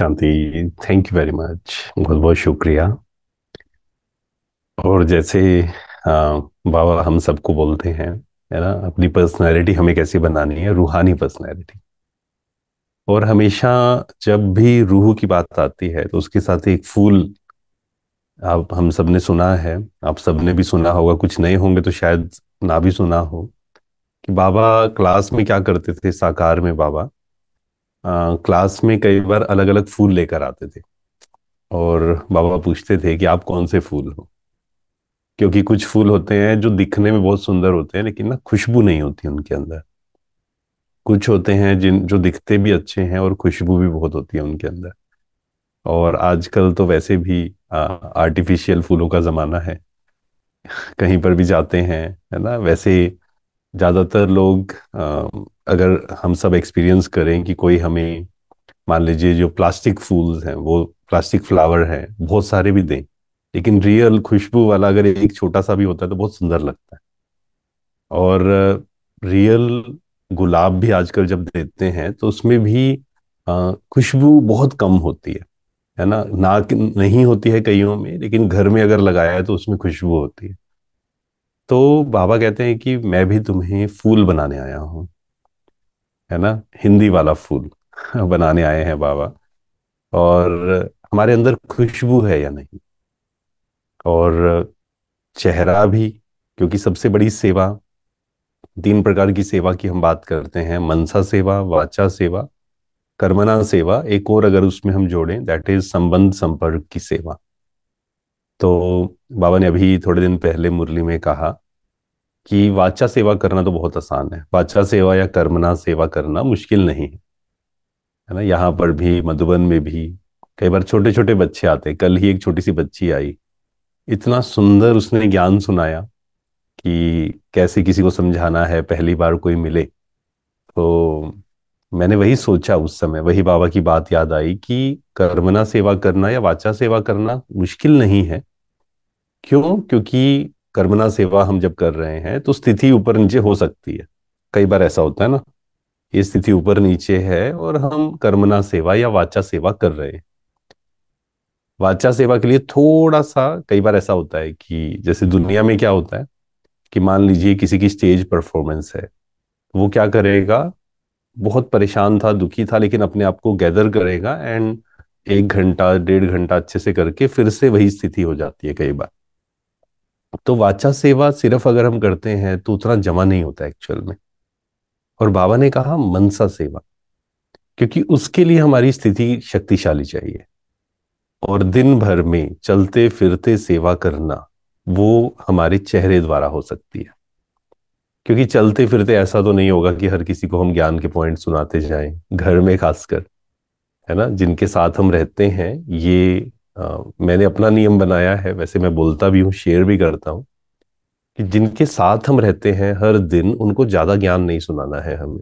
Shanti thank you very much बहुत बहुत शुक्रिया और जैसे बाबा हम सबको बोलते हैं है ना अपनी पर्सनैलिटी हमें कैसी बनानी है रूहानी पर्सनैलिटी और हमेशा जब भी रूह की बात आती है तो उसके साथ एक फूल आप हम सब ने सुना है आप सब ने भी सुना होगा कुछ नए होंगे तो शायद ना भी सुना हो कि बाबा क्लास में क्या करते थे साकार में बाबा आ, क्लास में कई बार अलग अलग फूल लेकर आते थे और बाबा पूछते थे कि आप कौन से फूल हो क्योंकि कुछ फूल होते हैं जो दिखने में बहुत सुंदर होते हैं लेकिन ना खुशबू नहीं होती उनके अंदर कुछ होते हैं जिन जो दिखते भी अच्छे हैं और खुशबू भी बहुत होती है उनके अंदर और आजकल तो वैसे भी आ, आर्टिफिशियल फूलों का ज़माना है कहीं पर भी जाते हैं है ना वैसे ज़्यादातर लोग अगर हम सब एक्सपीरियंस करें कि कोई हमें मान लीजिए जो प्लास्टिक फूल्स हैं वो प्लास्टिक फ्लावर हैं बहुत सारे भी दें लेकिन रियल खुशबू वाला अगर एक छोटा सा भी होता है तो बहुत सुंदर लगता है और रियल गुलाब भी आजकल जब देते हैं तो उसमें भी खुशबू बहुत कम होती है है ना ना नहीं होती है कईयों में लेकिन घर में अगर लगाया है तो उसमें खुशबू होती है तो बाबा कहते हैं कि मैं भी तुम्हें फूल बनाने आया हूं है ना हिंदी वाला फूल बनाने आए हैं बाबा और हमारे अंदर खुशबू है या नहीं और चेहरा भी क्योंकि सबसे बड़ी सेवा तीन प्रकार की सेवा की हम बात करते हैं मनसा सेवा वाचा सेवा कर्मना सेवा एक और अगर उसमें हम जोड़ें दैट इज संबंध संपर्क की सेवा तो बाबा ने अभी थोड़े दिन पहले मुरली में कहा कि वाचा सेवा करना तो बहुत आसान है वाचा सेवा या कर्मना सेवा करना मुश्किल नहीं है है ना यहाँ पर भी मधुबन में भी कई बार छोटे छोटे बच्चे आते कल ही एक छोटी सी बच्ची आई इतना सुंदर उसने ज्ञान सुनाया कि कैसे किसी को समझाना है पहली बार कोई मिले तो मैंने वही सोचा उस समय वही बाबा की बात याद आई कि कर्मना सेवा करना या वाचा सेवा करना मुश्किल नहीं है क्यों क्योंकि कर्मना सेवा हम जब कर रहे हैं तो स्थिति ऊपर नीचे हो सकती है कई बार ऐसा होता है ना ये स्थिति ऊपर नीचे है और हम कर्मना सेवा या वाचा सेवा कर रहे हैं वाचा सेवा के लिए थोड़ा सा कई बार ऐसा होता है कि जैसे दुनिया में क्या होता है कि मान लीजिए किसी की स्टेज परफॉर्मेंस है वो क्या करेगा बहुत परेशान था दुखी था लेकिन अपने आप को गैदर करेगा एंड एक घंटा डेढ़ घंटा अच्छे से करके फिर से वही स्थिति हो जाती है कई बार तो वाचा सेवा सिर्फ अगर हम करते हैं तो उतना जमा नहीं होता एक्चुअल में और बाबा ने कहा मनसा सेवा क्योंकि उसके लिए हमारी स्थिति शक्तिशाली चाहिए और दिन भर में चलते फिरते सेवा करना वो हमारे चेहरे द्वारा हो सकती है क्योंकि चलते फिरते ऐसा तो नहीं होगा कि हर किसी को हम ज्ञान के पॉइंट सुनाते जाएं घर में खासकर है ना जिनके साथ हम रहते हैं ये मैंने अपना नियम बनाया है वैसे मैं बोलता भी हूँ शेयर भी करता हूँ कि जिनके साथ हम रहते हैं हर दिन उनको ज्यादा ज्ञान नहीं सुनाना है हमें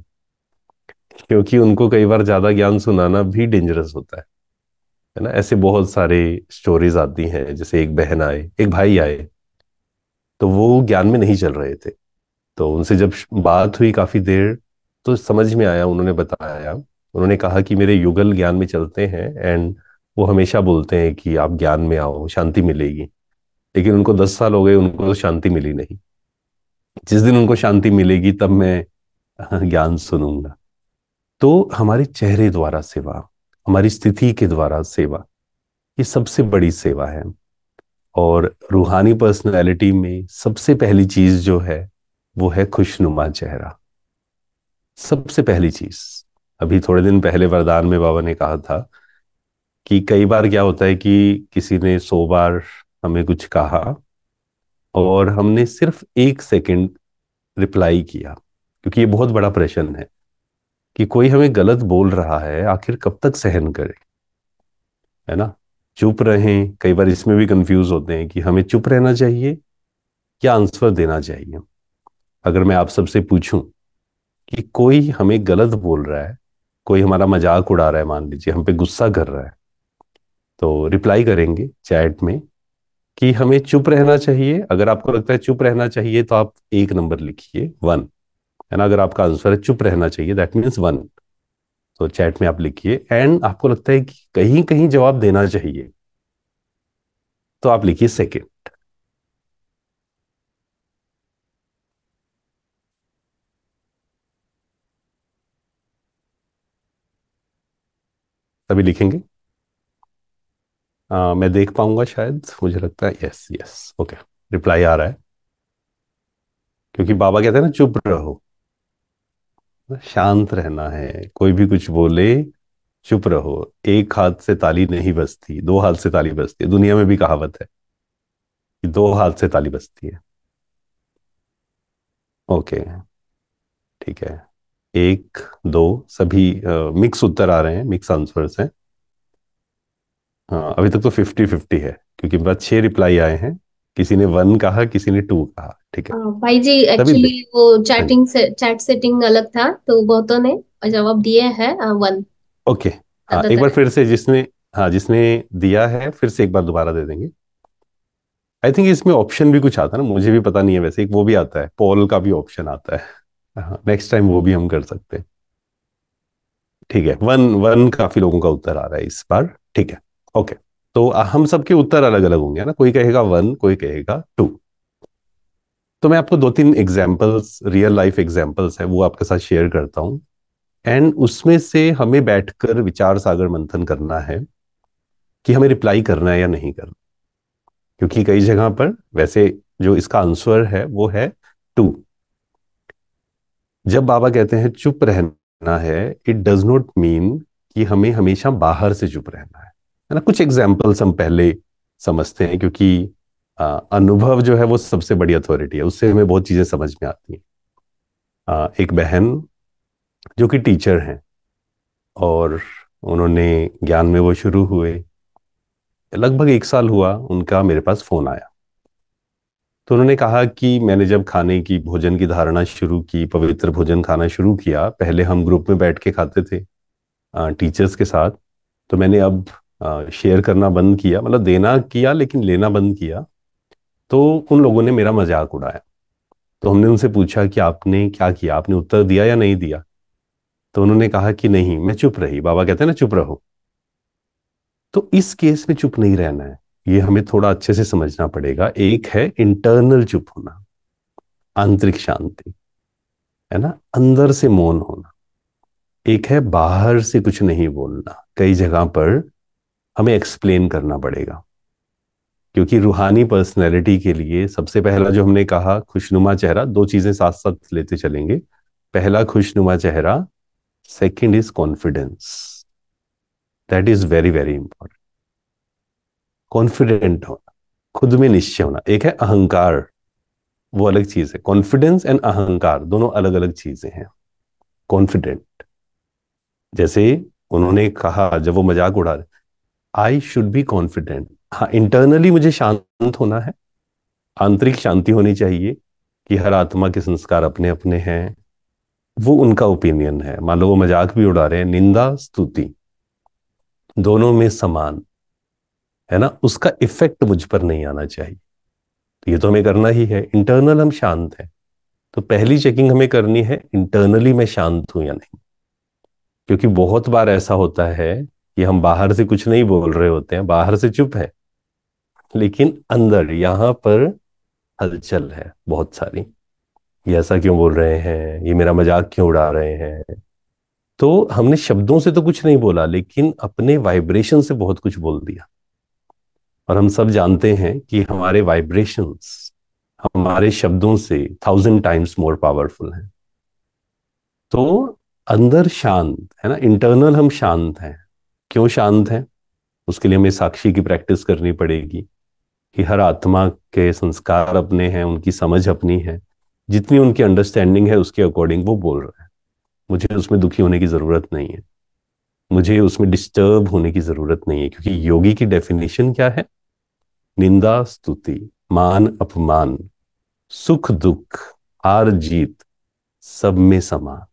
क्योंकि उनको कई बार ज्यादा ज्ञान सुनाना भी डेंजरस होता है है ना ऐसे बहुत सारे स्टोरीज आती हैं जैसे एक बहन आए एक भाई आए तो वो ज्ञान में नहीं चल रहे थे तो उनसे जब बात हुई काफी देर तो समझ में आया उन्होंने बताया उन्होंने कहा कि मेरे युगल ज्ञान में चलते हैं एंड वो हमेशा बोलते हैं कि आप ज्ञान में आओ शांति मिलेगी लेकिन उनको दस साल हो गए उनको तो शांति मिली नहीं जिस दिन उनको शांति मिलेगी तब मैं ज्ञान सुनूंगा तो हमारे चेहरे द्वारा सेवा हमारी स्थिति के द्वारा सेवा ये सबसे बड़ी सेवा है और रूहानी पर्सनैलिटी में सबसे पहली चीज जो है वो है खुशनुमा चेहरा सबसे पहली चीज अभी थोड़े दिन पहले वरदान में बाबा ने कहा था कि कई बार क्या होता है कि किसी ने सौ बार हमें कुछ कहा और हमने सिर्फ एक सेकंड रिप्लाई किया क्योंकि ये बहुत बड़ा प्रश्न है कि कोई हमें गलत बोल रहा है आखिर कब तक सहन करे है ना चुप रहें कई बार इसमें भी कंफ्यूज होते हैं कि हमें चुप रहना चाहिए या आंसर देना चाहिए अगर मैं आप सबसे पूछूं कि कोई हमें गलत बोल रहा है कोई हमारा मजाक उड़ा रहा है मान लीजिए हम पे गुस्सा कर रहा है तो रिप्लाई करेंगे चैट में कि हमें चुप रहना चाहिए अगर आपको लगता है चुप रहना चाहिए तो आप एक नंबर लिखिए वन है ना अगर आपका आंसर है चुप रहना चाहिए दैट मीन्स वन तो चैट में आप लिखिए एंड आपको लगता है कि कहीं कहीं जवाब देना चाहिए तो आप लिखिए सेकेंड तभी लिखेंगे आ, मैं देख पाऊंगा शायद मुझे लगता है यस यस ओके रिप्लाई आ रहा है क्योंकि बाबा कहते हैं ना चुप रहो शांत रहना है कोई भी कुछ बोले चुप रहो एक हाथ से ताली नहीं बजती दो हाथ से ताली बजती है दुनिया में भी कहावत है कि दो हाथ से ताली बजती है ओके ठीक है एक दो सभी आ, मिक्स उत्तर आ रहे हैं मिक्स आंसर्स हैं हाँ अभी तक तो फिफ्टी फिफ्टी है क्योंकि मेरा छह रिप्लाई आए हैं किसी ने वन कहा किसी ने टू कहा ठीक है आ, हाँ, भाई जी एक्चुअली वो चैटिंग हाँ से, चैट सेटिंग अलग था तो बहुतों ने जवाब दिए है वन ओके हाँ, हाँ एक बार फिर से जिसने हाँ जिसने दिया है फिर से एक बार दोबारा दे देंगे आई थिंक इसमें ऑप्शन भी कुछ आता है ना मुझे भी पता नहीं है वैसे एक वो भी आता है पोल का भी ऑप्शन आता है नेक्स्ट टाइम वो भी हम कर सकते हैं ठीक है वन वन काफी लोगों का उत्तर आ रहा है इस बार ठीक है ओके तो हम सबके उत्तर अलग अलग होंगे ना कोई कहेगा वन कोई कहेगा टू तो मैं आपको दो तीन एग्जाम्पल्स रियल लाइफ एग्जाम्पल्स है वो आपके साथ शेयर करता हूं एंड उसमें से हमें बैठकर विचार सागर मंथन करना है कि हमें रिप्लाई करना है या नहीं करना क्योंकि कई जगह पर वैसे जो इसका आंसर है वो है टू जब बाबा कहते हैं चुप रहना है इट डज नॉट मीन कि हमें हमेशा बाहर से चुप रहना है है ना कुछ एग्जाम्पल्स हम पहले समझते हैं क्योंकि अनुभव जो है वो सबसे बड़ी अथॉरिटी है उससे हमें बहुत चीजें समझ में आती हैं एक बहन जो कि टीचर हैं और उन्होंने ज्ञान में वो शुरू हुए लगभग एक साल हुआ उनका मेरे पास फोन आया तो उन्होंने कहा कि मैंने जब खाने की भोजन की धारणा शुरू की पवित्र भोजन खाना शुरू किया पहले हम ग्रुप में बैठ के खाते थे टीचर्स के साथ तो मैंने अब शेयर करना बंद किया मतलब देना किया लेकिन लेना बंद किया तो उन लोगों ने मेरा मजाक उड़ाया तो हमने उनसे पूछा कि आपने क्या किया आपने उत्तर दिया या नहीं दिया तो उन्होंने कहा कि नहीं मैं चुप रही बाबा कहते हैं ना चुप रहो तो इस केस में चुप नहीं रहना है ये हमें थोड़ा अच्छे से समझना पड़ेगा एक है इंटरनल चुप होना आंतरिक शांति है ना अंदर से मौन होना एक है बाहर से कुछ नहीं बोलना कई जगह पर हमें एक्सप्लेन करना पड़ेगा क्योंकि रूहानी पर्सनैलिटी के लिए सबसे पहला जो हमने कहा खुशनुमा चेहरा दो चीजें साथ साथ लेते चलेंगे पहला खुशनुमा चेहरा second is confidence that is very very important confident होना खुद में निश्चय होना एक है अहंकार वो अलग चीज है कॉन्फिडेंस एंड अहंकार दोनों अलग अलग चीजें हैं कॉन्फिडेंट जैसे उन्होंने कहा जब वो मजाक उड़ा रहे आई शुड बी कॉन्फिडेंट हाँ इंटरनली मुझे शांत होना है आंतरिक शांति होनी चाहिए कि हर आत्मा के संस्कार अपने अपने हैं वो उनका ओपिनियन है मान लो वो मजाक भी उड़ा रहे हैं निंदा स्तुति दोनों में समान है ना उसका इफेक्ट मुझ पर नहीं आना चाहिए तो ये तो हमें करना ही है इंटरनल हम शांत हैं तो पहली चेकिंग हमें करनी है इंटरनली मैं शांत हूं या नहीं क्योंकि बहुत बार ऐसा होता है कि हम बाहर से कुछ नहीं बोल रहे होते हैं बाहर से चुप हैं लेकिन अंदर यहाँ पर हलचल है बहुत सारी ये ऐसा क्यों बोल रहे हैं ये मेरा मजाक क्यों उड़ा रहे हैं तो हमने शब्दों से तो कुछ नहीं बोला लेकिन अपने वाइब्रेशन से बहुत कुछ बोल दिया और हम सब जानते हैं कि हमारे वाइब्रेशंस हमारे शब्दों से थाउजेंड टाइम्स मोर पावरफुल हैं तो अंदर शांत है ना इंटरनल हम शांत हैं क्यों शांत है उसके लिए हमें साक्षी की प्रैक्टिस करनी पड़ेगी कि हर आत्मा के संस्कार अपने हैं उनकी समझ अपनी है जितनी उनकी अंडरस्टैंडिंग है उसके अकॉर्डिंग वो बोल रहे हैं मुझे उसमें दुखी होने की ज़रूरत नहीं है मुझे उसमें डिस्टर्ब होने की ज़रूरत नहीं है क्योंकि योगी की डेफिनेशन क्या है निंदा स्तुति मान अपमान सुख दुख हार जीत सब में समान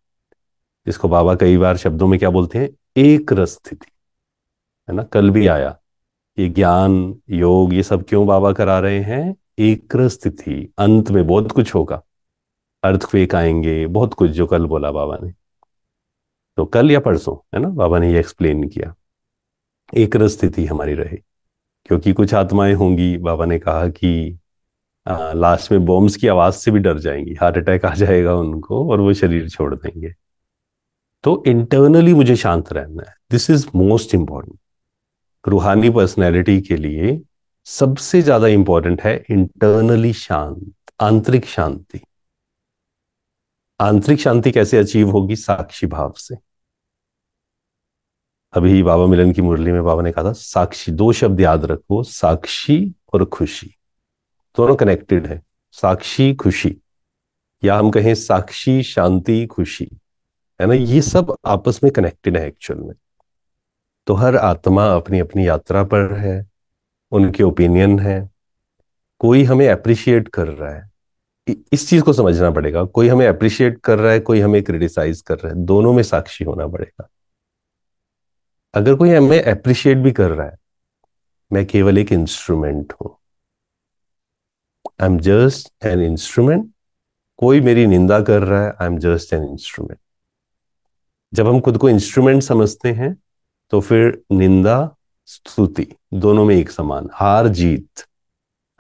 इसको बाबा कई बार शब्दों में क्या बोलते हैं एक रस स्थिति है ना कल भी आया ये ज्ञान योग ये सब क्यों बाबा करा रहे हैं एक स्थिति अंत में बहुत कुछ होगा अर्थ फेक आएंगे बहुत कुछ जो कल बोला बाबा ने तो कल या परसों है ना बाबा ने ये एक्सप्लेन किया एक स्थिति हमारी रहे क्योंकि कुछ आत्माएं होंगी बाबा ने कहा कि आ, लास्ट में बॉम्ब्स की आवाज से भी डर जाएंगी हार्ट अटैक आ जाएगा उनको और वो शरीर छोड़ देंगे तो इंटरनली मुझे शांत रहना है दिस इज मोस्ट इंपॉर्टेंट रूहानी पर्सनैलिटी के लिए सबसे ज्यादा इंपॉर्टेंट है इंटरनली शांत आंतरिक शांति आंतरिक शांति कैसे अचीव होगी साक्षी भाव से अभी बाबा मिलन की मुरली में बाबा ने कहा था साक्षी दो शब्द याद रखो साक्षी और खुशी दोनों कनेक्टेड है साक्षी खुशी या हम कहें साक्षी शांति खुशी है ना ये सब आपस में कनेक्टेड है एक्चुअल में तो हर आत्मा अपनी अपनी यात्रा पर है उनके ओपिनियन है कोई हमें अप्रिशिएट कर रहा है इस चीज को समझना पड़ेगा कोई हमें अप्रिशिएट कर रहा है कोई हमें क्रिटिसाइज कर रहा है दोनों में साक्षी होना पड़ेगा अगर कोई हमें अप्रिशिएट भी कर रहा है मैं केवल एक इंस्ट्रूमेंट हूं I am just an instrument कोई मेरी निंदा कर रहा है I am just an instrument जब हम खुद को इंस्ट्रूमेंट समझते हैं तो फिर निंदा स्तुति दोनों में एक समान हार जीत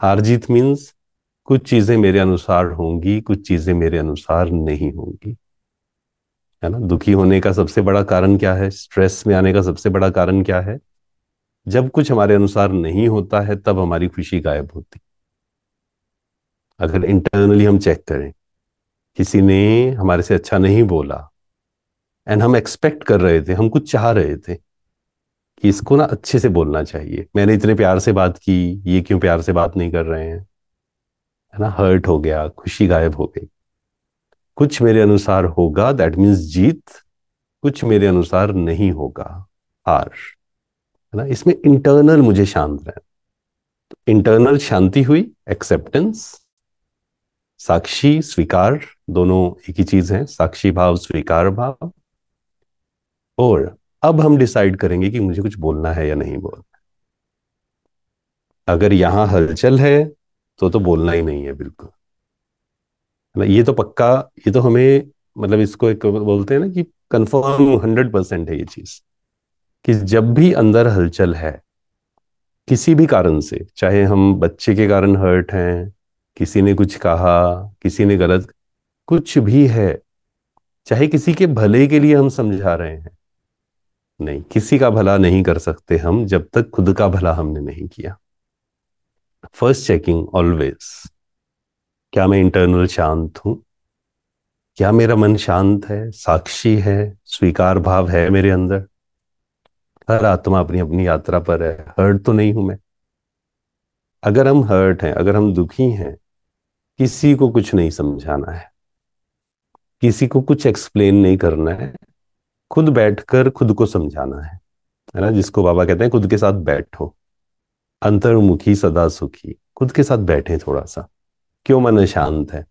हार जीत मीन्स कुछ चीजें मेरे अनुसार होंगी कुछ चीजें मेरे अनुसार नहीं होंगी है ना दुखी होने का सबसे बड़ा कारण क्या है स्ट्रेस में आने का सबसे बड़ा कारण क्या है जब कुछ हमारे अनुसार नहीं होता है तब हमारी खुशी गायब होती अगर इंटरनली हम चेक करें किसी ने हमारे से अच्छा नहीं बोला एंड हम एक्सपेक्ट कर रहे थे हम कुछ चाह रहे थे कि इसको ना अच्छे से बोलना चाहिए मैंने इतने प्यार से बात की ये क्यों प्यार से बात नहीं कर रहे हैं है ना हर्ट हो गया खुशी गायब हो गई कुछ मेरे अनुसार होगा दैट मीन्स जीत कुछ मेरे अनुसार नहीं होगा हार है ना इसमें इंटरनल मुझे शांत रहना तो इंटरनल शांति हुई एक्सेप्टेंस साक्षी स्वीकार दोनों एक ही चीज है साक्षी भाव स्वीकार भाव और अब हम डिसाइड करेंगे कि मुझे कुछ बोलना है या नहीं बोलना अगर यहां हलचल है तो तो बोलना ही नहीं है बिल्कुल ना ये तो पक्का ये तो हमें मतलब इसको एक बोलते हैं ना कि कंफर्म हंड्रेड परसेंट है ये चीज कि जब भी अंदर हलचल है किसी भी कारण से चाहे हम बच्चे के कारण हर्ट हैं किसी ने कुछ कहा किसी ने गलत कुछ भी है चाहे किसी के भले के लिए हम समझा रहे हैं नहीं किसी का भला नहीं कर सकते हम जब तक खुद का भला हमने नहीं किया फर्स्ट चेकिंग ऑलवेज क्या मैं इंटरनल शांत हूं क्या मेरा मन शांत है साक्षी है स्वीकार भाव है मेरे अंदर हर आत्मा अपनी अपनी यात्रा पर है हर्ट तो नहीं हूं मैं अगर हम हर्ट हैं अगर हम दुखी हैं किसी को कुछ नहीं समझाना है किसी को कुछ एक्सप्लेन नहीं करना है खुद बैठकर खुद को समझाना है है ना जिसको बाबा कहते हैं खुद के साथ बैठो अंतर्मुखी सदा सुखी खुद के साथ बैठे थोड़ा सा क्यों मन शांत है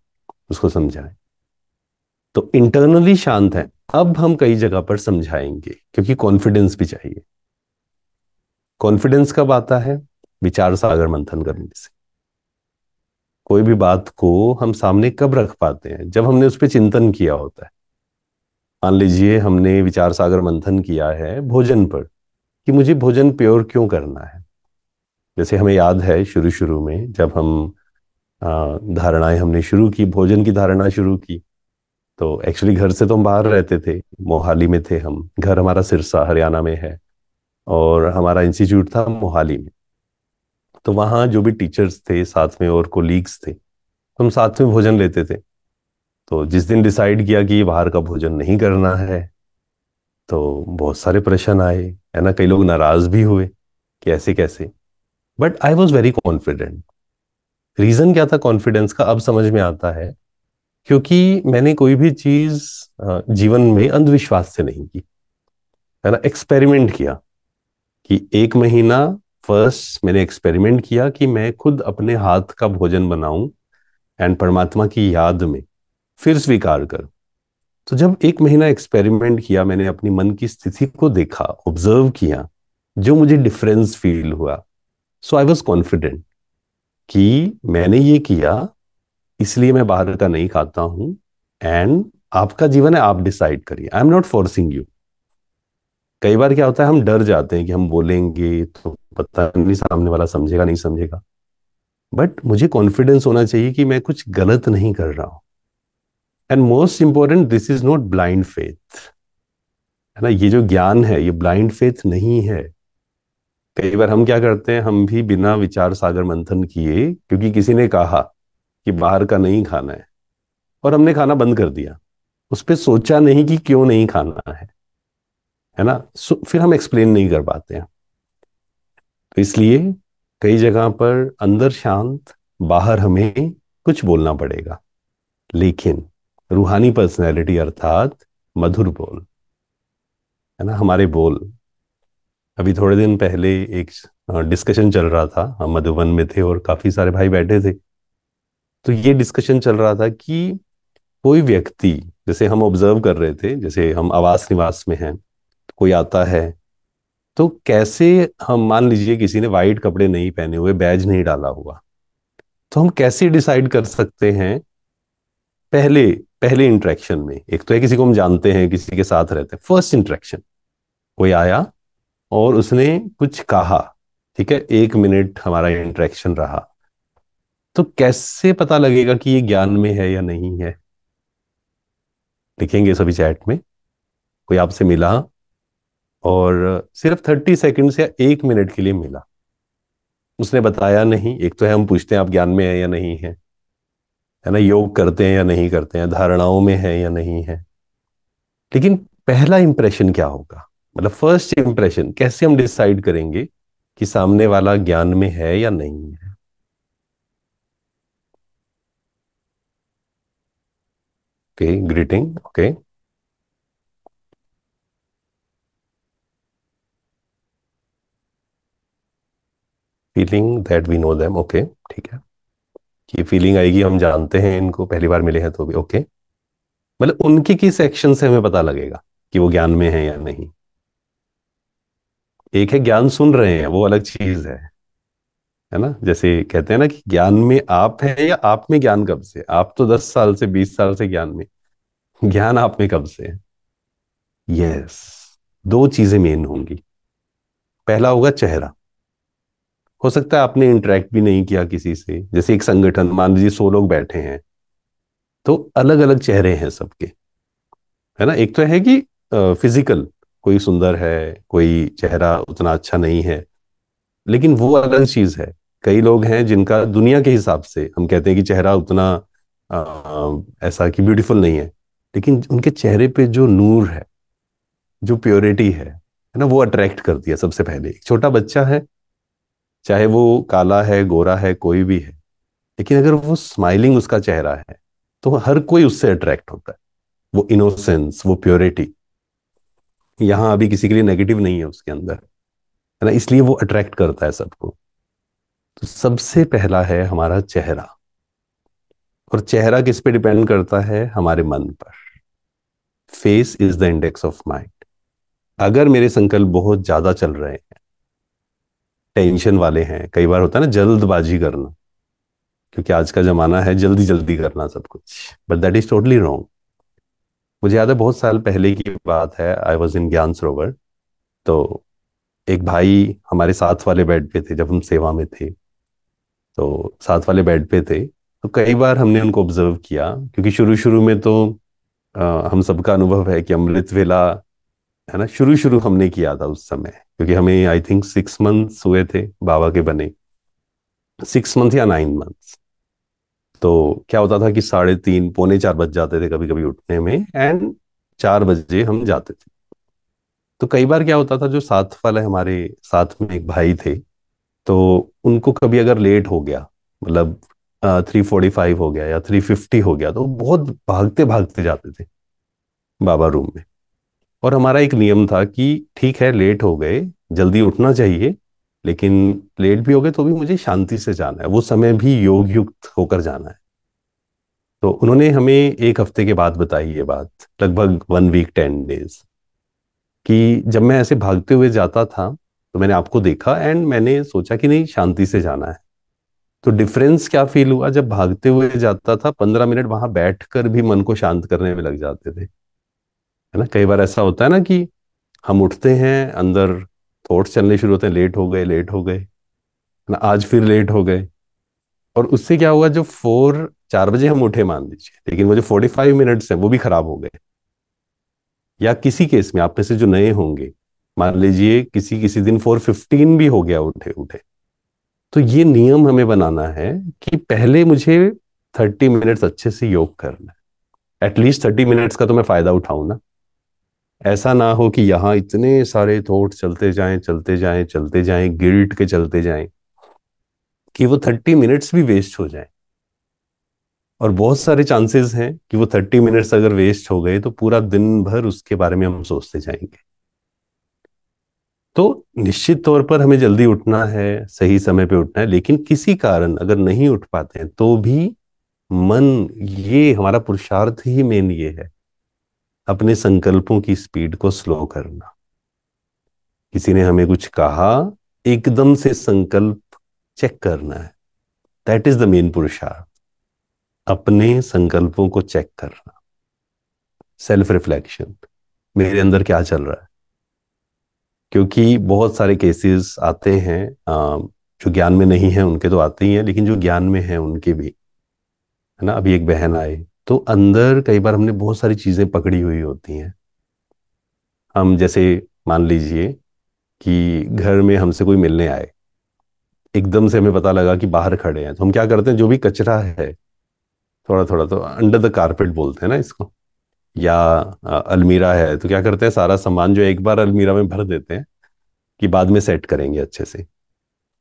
उसको समझाएं तो इंटरनली शांत है अब हम कई जगह पर समझाएंगे क्योंकि कॉन्फिडेंस भी चाहिए कॉन्फिडेंस कब आता है विचार सागर मंथन करने से कोई भी बात को हम सामने कब रख पाते हैं जब हमने उस पर चिंतन किया होता है मान लीजिए हमने विचार सागर मंथन किया है भोजन पर कि मुझे भोजन प्योर क्यों करना है जैसे हमें याद है शुरू शुरू में जब हम धारणाएं हमने शुरू की भोजन की धारणा शुरू की तो एक्चुअली घर से तो हम बाहर रहते थे मोहाली में थे हम घर हमारा सिरसा हरियाणा में है और हमारा इंस्टीट्यूट था मोहाली में तो वहाँ जो भी टीचर्स थे साथ में और कोलीग्स थे हम साथ में भोजन लेते थे तो जिस दिन डिसाइड किया कि बाहर का भोजन नहीं करना है तो बहुत सारे प्रश्न आए है ना कई लोग नाराज भी हुए कि ऐसे कैसे but I was very confident reason क्या था कॉन्फिडेंस का अब समझ में आता है क्योंकि मैंने कोई भी चीज जीवन में अंधविश्वास से नहीं की है ना एक्सपेरिमेंट किया कि एक महीना फर्स्ट मैंने एक्सपेरिमेंट किया कि मैं खुद अपने हाथ का भोजन बनाऊं एंड परमात्मा की याद में फिर स्वीकार कर तो जब एक महीना एक्सपेरिमेंट किया मैंने अपनी मन की स्थिति को देखा ऑब्जर्व किया जो मुझे डिफरेंस फील हुआ सो आई वॉज कॉन्फिडेंट कि मैंने ये किया इसलिए मैं बाहर का नहीं खाता हूं एंड आपका जीवन है आप डिसाइड करिए I am not forcing you कई बार क्या होता है हम डर जाते हैं कि हम बोलेंगे तो पता नहीं सामने वाला समझेगा नहीं समझेगा बट मुझे कॉन्फिडेंस होना चाहिए कि मैं कुछ गलत नहीं कर रहा हूं and most important this is not blind faith है ना ये जो ज्ञान है ये ब्लाइंड फेथ नहीं है कई बार हम क्या करते हैं हम भी बिना विचार सागर मंथन किए क्योंकि किसी ने कहा कि बाहर का नहीं खाना है और हमने खाना बंद कर दिया उस पर सोचा नहीं कि क्यों नहीं खाना है है ना फिर हम एक्सप्लेन नहीं कर पाते हैं तो इसलिए कई जगह पर अंदर शांत बाहर हमें कुछ बोलना पड़ेगा लेकिन रूहानी पर्सनैलिटी अर्थात मधुर बोल है ना हमारे बोल अभी थोड़े दिन पहले एक डिस्कशन चल रहा था हम मधुबन में थे और काफी सारे भाई बैठे थे तो ये डिस्कशन चल रहा था कि कोई व्यक्ति जैसे हम ऑब्जर्व कर रहे थे जैसे हम आवास निवास में हैं कोई आता है तो कैसे हम मान लीजिए किसी ने वाइट कपड़े नहीं पहने हुए बैज नहीं डाला हुआ तो हम कैसे डिसाइड कर सकते हैं पहले पहले इंट्रैक्शन में एक तो है किसी को हम जानते हैं किसी के साथ रहते हैं फर्स्ट इंट्रैक्शन कोई आया और उसने कुछ कहा ठीक है एक मिनट हमारा इंट्रैक्शन रहा तो कैसे पता लगेगा कि ये ज्ञान में है या नहीं है लिखेंगे सभी चैट में कोई आपसे मिला और सिर्फ थर्टी सेकेंड या एक मिनट के लिए मिला उसने बताया नहीं एक तो है हम पूछते हैं आप ज्ञान में है या नहीं है है ना योग करते हैं या नहीं करते हैं धारणाओं में है या नहीं है लेकिन पहला इंप्रेशन क्या होगा मतलब फर्स्ट इंप्रेशन कैसे हम डिसाइड करेंगे कि सामने वाला ज्ञान में है या नहीं है okay greeting okay feeling that we know them okay ठीक है ये फीलिंग आएगी हम जानते हैं इनको पहली बार मिले हैं तो भी ओके मतलब उनके किस एक्शन से हमें पता लगेगा कि वो ज्ञान में है या नहीं एक है ज्ञान सुन रहे हैं वो अलग चीज है है ना जैसे कहते हैं ना कि ज्ञान में आप है या आप में ज्ञान कब से आप तो दस साल से बीस साल से ज्ञान में ज्ञान आप में कब से है यस दो चीजें मेन होंगी पहला होगा चेहरा हो सकता है आपने इंटरेक्ट भी नहीं किया किसी से जैसे एक संगठन मान लीजिए सौ लोग बैठे हैं तो अलग अलग चेहरे हैं सबके है ना एक तो है कि फिजिकल कोई सुंदर है कोई चेहरा उतना अच्छा नहीं है लेकिन वो अलग चीज है कई लोग हैं जिनका दुनिया के हिसाब से हम कहते हैं कि चेहरा उतना आ, ऐसा कि ब्यूटीफुल नहीं है लेकिन उनके चेहरे पे जो नूर है जो प्योरिटी है है ना वो अट्रैक्ट करती है सबसे पहले एक छोटा बच्चा है चाहे वो काला है गोरा है कोई भी है लेकिन अगर वो स्माइलिंग उसका चेहरा है तो हर कोई उससे अट्रैक्ट होता है वो इनोसेंस वो प्योरिटी यहां अभी किसी के लिए नेगेटिव नहीं है उसके अंदर है ना इसलिए वो अट्रैक्ट करता है सबको तो सबसे पहला है हमारा चेहरा और चेहरा किस पे डिपेंड करता है हमारे मन पर face is the index of mind अगर मेरे संकल्प बहुत ज्यादा चल रहे हैं टेंशन वाले हैं कई बार होता है ना जल्दबाजी करना क्योंकि आज का जमाना है जल्दी जल्दी करना सब कुछ but that is totally wrong मुझे याद है बहुत साल पहले की बात है आई वॉज इन ज्ञान सरोवर तो एक भाई हमारे साथ वाले बेड पे थे जब हम सेवा में थे तो साथ वाले बेड पे थे तो कई बार हमने उनको ऑब्जर्व किया क्योंकि शुरू शुरू में तो आ, हम सबका अनुभव है कि अमृत वेला है ना शुरू शुरू हमने किया था उस समय क्योंकि हमें आई थिंक सिक्स मंथ्स हुए थे बाबा के बने सिक्स मंथ या नाइन मंथ्स तो क्या होता था कि साढ़े तीन पौने चार बज जाते थे कभी कभी उठने में एंड चार बजे हम जाते थे तो कई बार क्या होता था जो साथ वाले हमारे साथ में एक भाई थे तो उनको कभी अगर लेट हो गया मतलब थ्री फोर्टी फाइव हो गया या थ्री फिफ्टी हो गया तो बहुत भागते भागते जाते थे बाबा रूम में और हमारा एक नियम था कि ठीक है लेट हो गए जल्दी उठना चाहिए लेकिन लेट भी हो गए तो भी मुझे शांति से जाना है वो समय भी योग युक्त होकर जाना है तो उन्होंने हमें एक हफ्ते के बाद बताई ये बात लगभग वन वीक टेन डेज कि जब मैं ऐसे भागते हुए जाता था तो मैंने आपको देखा एंड मैंने सोचा कि नहीं शांति से जाना है तो डिफरेंस क्या फील हुआ जब भागते हुए जाता था पंद्रह मिनट वहां बैठ भी मन को शांत करने में लग जाते थे है ना कई बार ऐसा होता है ना कि हम उठते हैं अंदर थॉट्स चलने शुरू होते हैं लेट हो गए लेट हो गए है ना आज फिर लेट हो गए और उससे क्या हुआ जो फोर चार बजे हम उठे मान लीजिए लेकिन वो जो फोर्टी फाइव मिनट्स हैं वो भी खराब हो गए या किसी केस में आप में से जो नए होंगे मान लीजिए किसी किसी दिन फोर फिफ्टीन भी हो गया उठे उठे तो ये नियम हमें बनाना है कि पहले मुझे थर्टी मिनट्स अच्छे से योग करना है एटलीस्ट थर्टी मिनट्स का तो मैं फायदा उठाऊं ना ऐसा ना हो कि यहाँ इतने सारे थॉट चलते जाएं चलते जाएं चलते जाएं गिल्ट के चलते जाएं कि वो थर्टी मिनट्स भी वेस्ट हो जाए और बहुत सारे चांसेस हैं कि वो थर्टी मिनट्स अगर वेस्ट हो गए तो पूरा दिन भर उसके बारे में हम सोचते जाएंगे तो निश्चित तौर पर हमें जल्दी उठना है सही समय पे उठना है लेकिन किसी कारण अगर नहीं उठ पाते हैं तो भी मन ये हमारा पुरुषार्थ ही मेन ये है अपने संकल्पों की स्पीड को स्लो करना किसी ने हमें कुछ कहा एकदम से संकल्प चेक करना है दैट इज द मेन पुरुषार्थ अपने संकल्पों को चेक करना सेल्फ रिफ्लेक्शन मेरे अंदर क्या चल रहा है क्योंकि बहुत सारे केसेस आते हैं जो ज्ञान में नहीं है उनके तो आते ही हैं लेकिन जो ज्ञान में है उनके भी है ना अभी एक बहन आई तो अंदर कई बार हमने बहुत सारी चीज़ें पकड़ी हुई होती हैं हम जैसे मान लीजिए कि घर में हमसे कोई मिलने आए एकदम से हमें पता लगा कि बाहर खड़े हैं तो हम क्या करते हैं जो भी कचरा है थोड़ा थोड़ा तो अंडर द कारपेट बोलते हैं ना इसको या अलमीरा है तो क्या करते हैं सारा सामान जो एक बार अलमीरा में भर देते हैं कि बाद में सेट करेंगे अच्छे से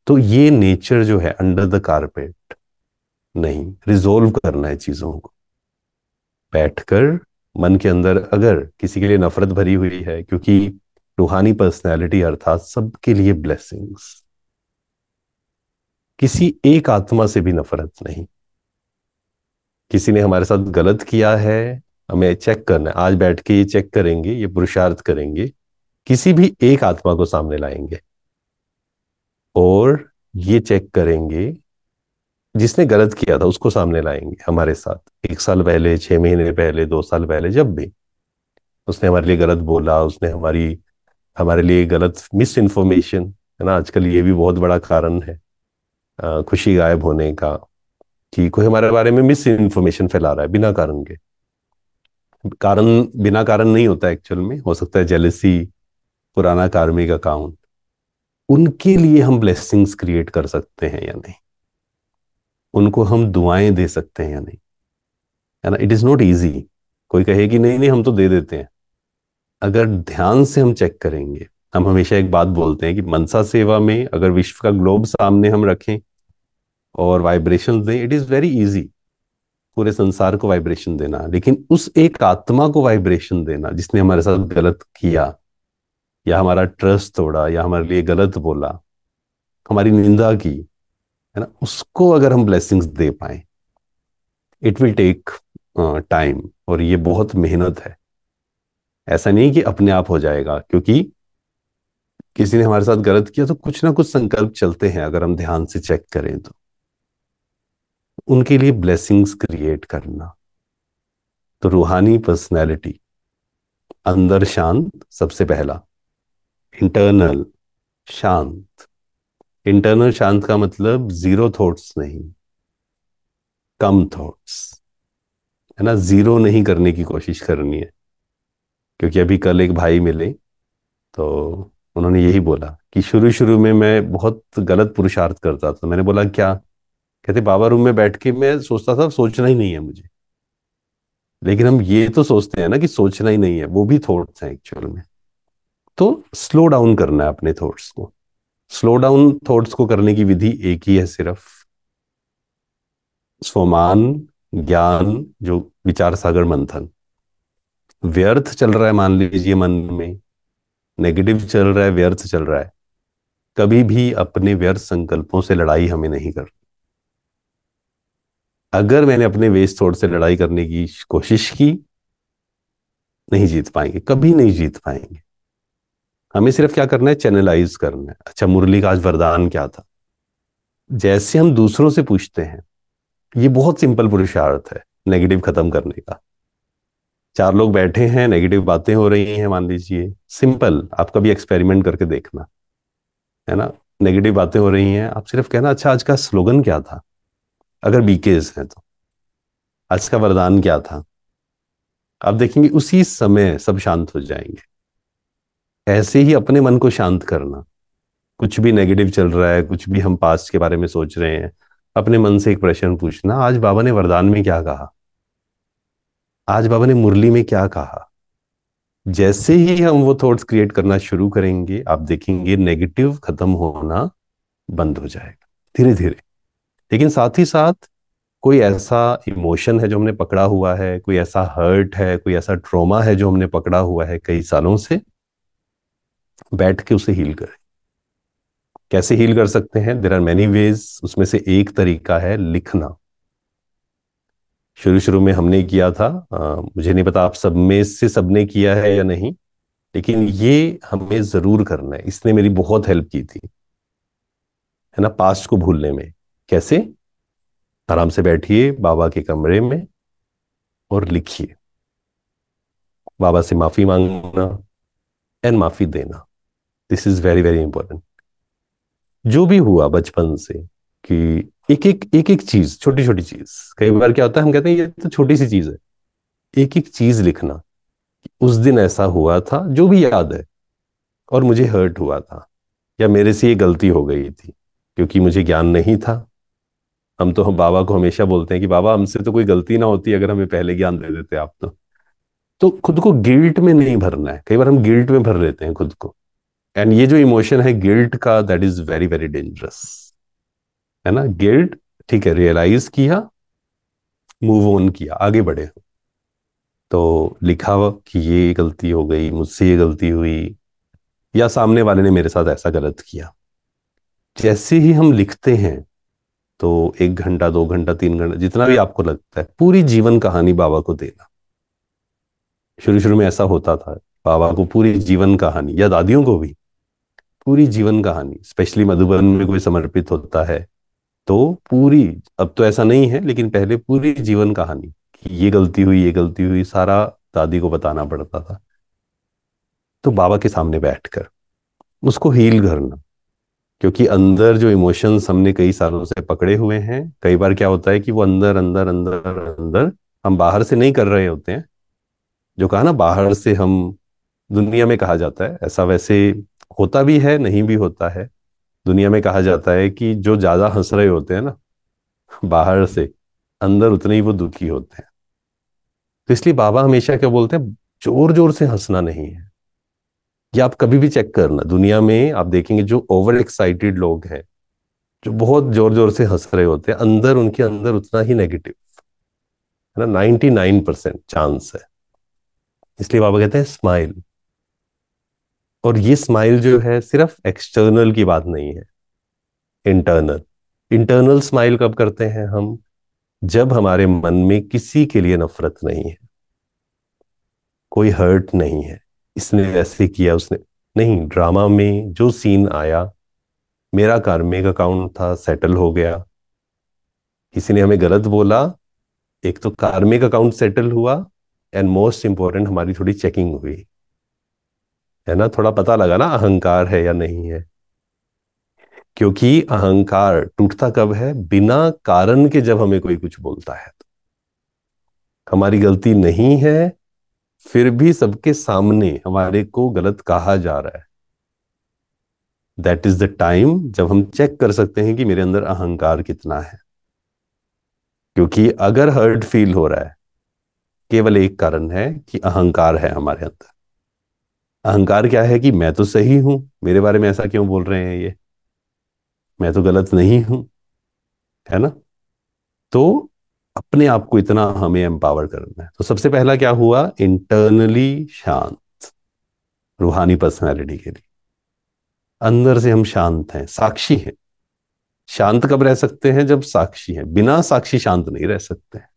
तो ये नेचर जो है अंडर द कारपेट नहीं रिजोल्व करना है चीज़ों को बैठकर मन के अंदर अगर किसी के लिए नफरत भरी हुई है क्योंकि रूहानी पर्सनैलिटी अर्थात सबके लिए ब्लेसिंग्स किसी एक आत्मा से भी नफरत नहीं किसी ने हमारे साथ गलत किया है हमें चेक करना है आज बैठ के ये चेक करेंगे ये पुरुषार्थ करेंगे किसी भी एक आत्मा को सामने लाएंगे और ये चेक करेंगे जिसने गलत किया था उसको सामने लाएंगे हमारे साथ एक साल पहले छह महीने पहले दो साल पहले जब भी उसने हमारे लिए गलत बोला उसने हमारी हमारे लिए गलत मिस इन्फॉर्मेशन है ना आजकल ये भी बहुत बड़ा कारण है आ, खुशी गायब होने का कि कोई हमारे बारे में मिस इन्फॉर्मेशन फैला रहा है बिना कारण के कारण बिना कारण नहीं होता एक्चुअल में हो सकता है जेलेसी पुराना कार्मिक अकाउंट उनके लिए हम ब्लेसिंग्स क्रिएट कर सकते हैं या नहीं उनको हम दुआएं दे सकते हैं या नहीं है ना इट इज नॉट ईजी कोई कहे कि नहीं नहीं हम तो दे देते हैं अगर ध्यान से हम चेक करेंगे हम हमेशा एक बात बोलते हैं कि मनसा सेवा में अगर विश्व का ग्लोब सामने हम रखें और वाइब्रेशन दें इट इज वेरी इजी पूरे संसार को वाइब्रेशन देना लेकिन उस एक आत्मा को वाइब्रेशन देना जिसने हमारे साथ गलत किया या हमारा ट्रस्ट तोड़ा या हमारे लिए गलत बोला हमारी निंदा की है ना उसको अगर हम ब्लेसिंग्स दे पाए इट विल टेक टाइम और ये बहुत मेहनत है ऐसा नहीं कि अपने आप हो जाएगा क्योंकि किसी ने हमारे साथ गलत किया तो कुछ ना कुछ संकल्प चलते हैं अगर हम ध्यान से चेक करें तो उनके लिए ब्लेसिंग्स क्रिएट करना तो रूहानी पर्सनैलिटी अंदर शांत सबसे पहला इंटरनल शांत इंटरनल शांत का मतलब जीरो थॉट्स नहीं कम थॉट्स है ना जीरो नहीं करने की कोशिश करनी है क्योंकि अभी कल एक भाई मिले तो उन्होंने यही बोला कि शुरू शुरू में मैं बहुत गलत पुरुषार्थ करता था मैंने बोला क्या कहते बाबा रूम में बैठ के मैं सोचता था सोचना ही नहीं है मुझे लेकिन हम ये तो सोचते हैं ना कि सोचना ही नहीं है वो भी थॉट्स हैं एक्चुअल में तो स्लो डाउन करना है अपने थॉट्स को स्लो डाउन थॉट्स को करने की विधि एक ही है सिर्फ स्वमान ज्ञान जो विचार सागर मंथन व्यर्थ चल रहा है मान लीजिए मन में नेगेटिव चल रहा है व्यर्थ चल रहा है कभी भी अपने व्यर्थ संकल्पों से लड़ाई हमें नहीं करती अगर मैंने अपने वेस्ट थॉट से लड़ाई करने की कोशिश की नहीं जीत पाएंगे कभी नहीं जीत पाएंगे हमें सिर्फ क्या करना है चैनलाइज करना है अच्छा मुरली का आज वरदान क्या था जैसे हम दूसरों से पूछते हैं ये बहुत सिंपल पुरुषार्थ है नेगेटिव खत्म करने का चार लोग बैठे हैं नेगेटिव बातें हो रही हैं मान लीजिए सिंपल आप कभी एक्सपेरिमेंट करके देखना है ना नेगेटिव बातें हो रही हैं आप सिर्फ कहना अच्छा आज का स्लोगन क्या था अगर बीकेज है तो आज का वरदान क्या था आप देखेंगे उसी समय सब शांत हो जाएंगे ऐसे ही अपने मन को शांत करना कुछ भी नेगेटिव चल रहा है कुछ भी हम पास्ट के बारे में सोच रहे हैं अपने मन से एक प्रश्न पूछना आज बाबा ने वरदान में क्या कहा आज बाबा ने मुरली में क्या कहा जैसे ही हम वो थॉट्स क्रिएट करना शुरू करेंगे आप देखेंगे नेगेटिव खत्म होना बंद हो जाएगा धीरे धीरे लेकिन साथ ही साथ कोई ऐसा इमोशन है जो हमने पकड़ा हुआ है कोई ऐसा हर्ट है कोई ऐसा ट्रॉमा है जो हमने पकड़ा हुआ है कई सालों से बैठ के उसे हील करें कैसे हील कर सकते हैं देर आर मैनी वेज उसमें से एक तरीका है लिखना शुरू शुरू में हमने किया था आ, मुझे नहीं पता आप सब में से सबने किया है या नहीं लेकिन ये हमें जरूर करना है इसने मेरी बहुत हेल्प की थी है ना पास्ट को भूलने में कैसे आराम से बैठिए बाबा के कमरे में और लिखिए बाबा से माफी मांगना एंड माफी देना this is very very important जो भी हुआ बचपन से कि एक एक एक एक चीज छोटी छोटी चीज कई बार क्या होता है हम कहते हैं ये तो छोटी सी चीज है एक एक चीज लिखना उस दिन ऐसा हुआ था जो भी याद है और मुझे हर्ट हुआ था या मेरे से ये गलती हो गई थी क्योंकि मुझे ज्ञान नहीं था हम तो हम बाबा को हमेशा बोलते हैं कि बाबा हमसे तो कोई गलती ना होती अगर हमें पहले ज्ञान दे देते आप तो तो खुद को गिल्ट में नहीं भरना है कई बार हम गिल्ट में भर लेते हैं खुद को एंड ये जो इमोशन है गिल्ट का that is very very dangerous है ना गिल्ट ठीक है रियलाइज किया मूव ऑन किया आगे बढ़े तो लिखा कि ये गलती हो गई मुझसे ये गलती हुई या सामने वाले ने मेरे साथ ऐसा गलत किया जैसे ही हम लिखते हैं तो एक घंटा दो घंटा तीन घंटा जितना भी आपको लगता है पूरी जीवन कहानी बाबा को देना शुरू शुरू में ऐसा होता था बाबा को पूरी जीवन कहानी या दादियों को भी पूरी जीवन कहानी स्पेशली मधुबन में कोई समर्पित होता है तो पूरी अब तो ऐसा नहीं है लेकिन पहले पूरी जीवन कहानी कि ये गलती हुई ये गलती हुई सारा दादी को बताना पड़ता था तो बाबा के सामने बैठकर उसको हील करना क्योंकि अंदर जो इमोशंस हमने कई सालों से पकड़े हुए हैं कई बार क्या होता है कि वो अंदर अंदर अंदर अंदर हम बाहर से नहीं कर रहे होते हैं जो कहा ना बाहर से हम दुनिया में कहा जाता है ऐसा वैसे होता भी है नहीं भी होता है दुनिया में कहा जाता है कि जो ज्यादा हंस रहे होते हैं ना बाहर से अंदर उतने ही वो दुखी होते हैं तो इसलिए बाबा हमेशा क्या बोलते हैं जोर जोर से हंसना नहीं है ये आप कभी भी चेक करना दुनिया में आप देखेंगे जो ओवर एक्साइटेड लोग हैं जो बहुत जोर जोर से हंस रहे होते हैं अंदर उनके अंदर उतना ही नेगेटिव है ना नाइन्टी नाइन परसेंट चांस है इसलिए बाबा कहते हैं स्माइल और ये स्माइल जो है सिर्फ एक्सटर्नल की बात नहीं है इंटरनल इंटरनल स्माइल कब करते हैं हम जब हमारे मन में किसी के लिए नफरत नहीं है कोई हर्ट नहीं है इसने ऐसे किया उसने नहीं ड्रामा में जो सीन आया मेरा कार्मिक अकाउंट था सेटल हो गया किसी ने हमें गलत बोला एक तो कार्मिक अकाउंट सेटल हुआ एंड मोस्ट इंपॉर्टेंट हमारी थोड़ी चेकिंग हुई है ना थोड़ा पता लगा ना अहंकार है या नहीं है क्योंकि अहंकार टूटता कब है बिना कारण के जब हमें कोई कुछ बोलता है तो हमारी गलती नहीं है फिर भी सबके सामने हमारे को गलत कहा जा रहा है दैट इज द टाइम जब हम चेक कर सकते हैं कि मेरे अंदर अहंकार कितना है क्योंकि अगर हर्ट फील हो रहा है केवल एक कारण है कि अहंकार है हमारे अंदर अहंकार क्या है कि मैं तो सही हूं मेरे बारे में ऐसा क्यों बोल रहे हैं ये मैं तो गलत नहीं हूं है ना तो अपने आप को इतना हमें एम्पावर करना है तो सबसे पहला क्या हुआ इंटरनली शांत रूहानी पर्सनैलिटी के लिए अंदर से हम शांत हैं साक्षी हैं शांत कब रह सकते हैं जब साक्षी हैं बिना साक्षी शांत नहीं रह सकते हैं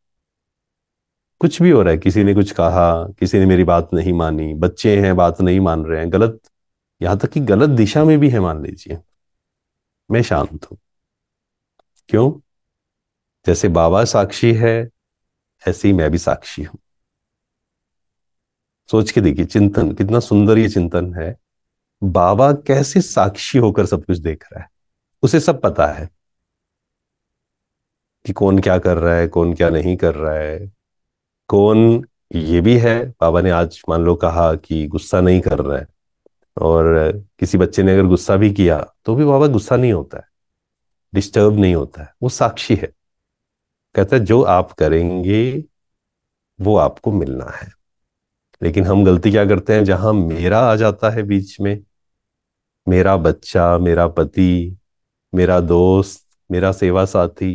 कुछ भी हो रहा है किसी ने कुछ कहा किसी ने मेरी बात नहीं मानी बच्चे हैं बात नहीं मान रहे हैं गलत यहां तक कि गलत दिशा में भी है मान लीजिए मैं शांत हूं क्यों जैसे बाबा साक्षी है ऐसे ही मैं भी साक्षी हूं सोच के देखिए चिंतन कितना सुंदर ये चिंतन है बाबा कैसे साक्षी होकर सब कुछ देख रहा है उसे सब पता है कि कौन क्या कर रहा है कौन क्या नहीं कर रहा है कौन ये भी है बाबा ने आज मान लो कहा कि गुस्सा नहीं कर रहा है और किसी बच्चे ने अगर गुस्सा भी किया तो भी बाबा गुस्सा नहीं होता है डिस्टर्ब नहीं होता है वो साक्षी है कहता है जो आप करेंगे वो आपको मिलना है लेकिन हम गलती क्या करते हैं जहां मेरा आ जाता है बीच में मेरा बच्चा मेरा पति मेरा दोस्त मेरा सेवा साथी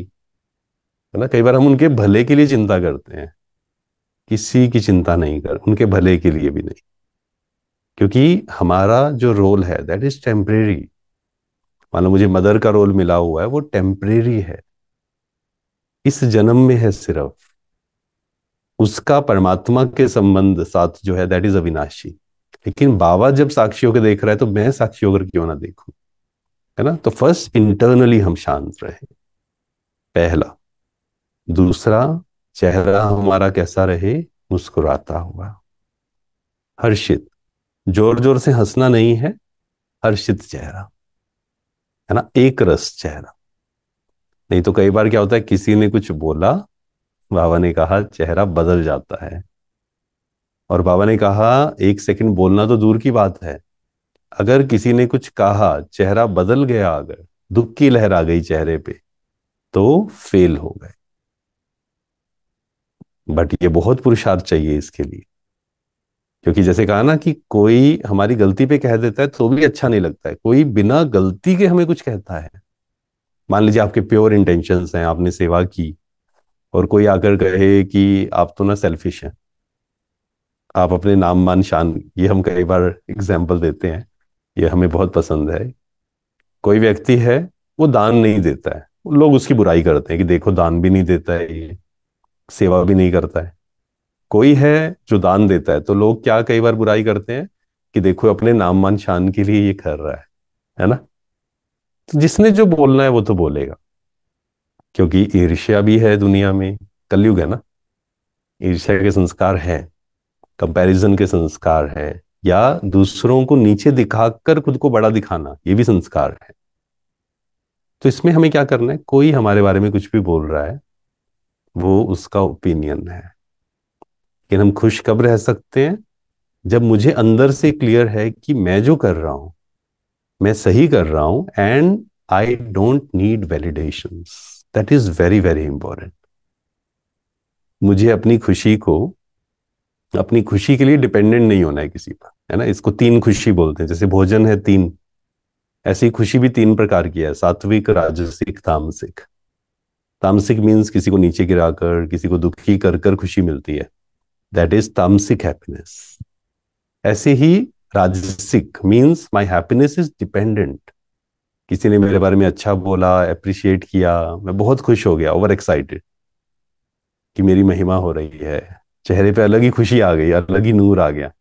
है ना कई बार हम उनके भले के लिए चिंता करते हैं किसी की चिंता नहीं कर उनके भले के लिए भी नहीं क्योंकि हमारा जो रोल है दैट इज टेम्परेरी मान लो मुझे मदर का रोल मिला हुआ है वो टेम्परेरी है इस जन्म में है सिर्फ उसका परमात्मा के संबंध साथ जो है दैट इज अविनाशी लेकिन बाबा जब साक्षी होकर देख रहा है तो मैं साक्षी होकर क्यों ना देखूं है ना तो फर्स्ट इंटरनली हम शांत रहे पहला दूसरा चेहरा हमारा कैसा रहे मुस्कुराता हुआ हर्षित जोर जोर से हंसना नहीं है हर्षित चेहरा है ना एक रस चेहरा नहीं तो कई बार क्या होता है किसी ने कुछ बोला बाबा ने कहा चेहरा बदल जाता है और बाबा ने कहा एक सेकंड बोलना तो दूर की बात है अगर किसी ने कुछ कहा चेहरा बदल गया अगर दुख की लहर आ गई चेहरे पे तो फेल हो गए बट ये बहुत पुरुषार्थ चाहिए इसके लिए क्योंकि जैसे कहा ना कि कोई हमारी गलती पे कह देता है तो भी अच्छा नहीं लगता है कोई बिना गलती के हमें कुछ कहता है मान लीजिए आपके प्योर इंटेंशन हैं आपने सेवा की और कोई आकर कहे कि आप तो ना सेल्फिश हैं आप अपने नाम मान शान ये हम कई बार एग्जाम्पल देते हैं ये हमें बहुत पसंद है कोई व्यक्ति है वो दान नहीं देता है लोग उसकी बुराई करते हैं कि देखो दान भी नहीं देता है ये सेवा भी नहीं करता है कोई है जो दान देता है तो लोग क्या कई बार बुराई करते हैं कि देखो अपने नाम मान शान के लिए ये कर रहा है है ना तो जिसने जो बोलना है वो तो बोलेगा क्योंकि ईर्ष्या भी है दुनिया में कलयुग है ना ईर्ष्या के संस्कार हैं कंपैरिजन के संस्कार हैं या दूसरों को नीचे दिखाकर खुद को बड़ा दिखाना ये भी संस्कार है तो इसमें हमें क्या करना है कोई हमारे बारे में कुछ भी बोल रहा है वो उसका ओपिनियन है कि हम खुश कब रह सकते हैं जब मुझे अंदर से क्लियर है कि मैं जो कर रहा हूं मैं सही कर रहा हूं and I don't need validation that is very very important मुझे अपनी खुशी को अपनी खुशी के लिए डिपेंडेंट नहीं होना है किसी पर है ना इसको तीन खुशी बोलते हैं जैसे भोजन है तीन ऐसी खुशी भी तीन प्रकार की है सात्विक राजसिक तामसिक तामसिक मीन्स किसी को नीचे गिराकर किसी को दुखी कर कर खुशी मिलती है दैट इज तामसिक हैप्पीनेस ऐसे ही राजसिक means my happiness is dependent किसी ने मेरे बारे में अच्छा बोला अप्रिशिएट किया मैं बहुत खुश हो गया ओवर एक्साइटेड कि मेरी महिमा हो रही है चेहरे पे अलग ही खुशी आ गई अलग ही नूर आ गया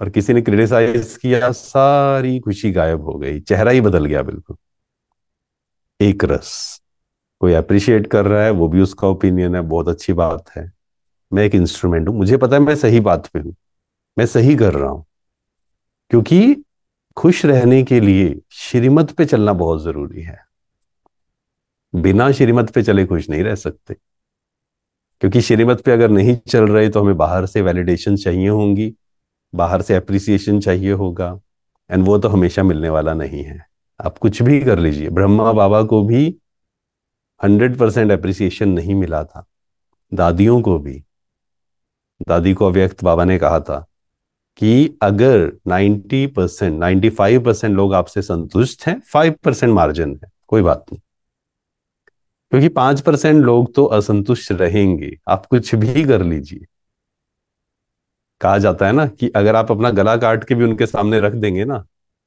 और किसी ने क्रिटिसाइज किया सारी खुशी गायब हो गई चेहरा ही बदल गया बिल्कुल एक रस कोई अप्रिशिएट कर रहा है वो भी उसका ओपिनियन है बहुत अच्छी बात है मैं एक इंस्ट्रूमेंट हूं मुझे पता है मैं सही बात पे हूं मैं सही कर रहा हूं क्योंकि खुश रहने के लिए श्रीमत पे चलना बहुत जरूरी है बिना श्रीमत पे चले खुश नहीं रह सकते क्योंकि श्रीमत पे अगर नहीं चल रहे तो हमें बाहर से वैलिडेशन चाहिए होंगी बाहर से अप्रिसिएशन चाहिए होगा एंड वो तो हमेशा मिलने वाला नहीं है आप कुछ भी कर लीजिए ब्रह्मा बाबा को भी हंड्रेड परसेंट अप्रिसिएशन नहीं मिला था दादियों को भी दादी को अव्यक्त बाबा ने कहा था कि अगर ninety percent ninety five percent लोग आपसे संतुष्ट हैं फाइव परसेंट मार्जिन है कोई बात नहीं क्योंकि पांच परसेंट लोग तो असंतुष्ट रहेंगे आप कुछ भी कर लीजिए कहा जाता है ना कि अगर आप अपना गला काट के भी उनके सामने रख देंगे ना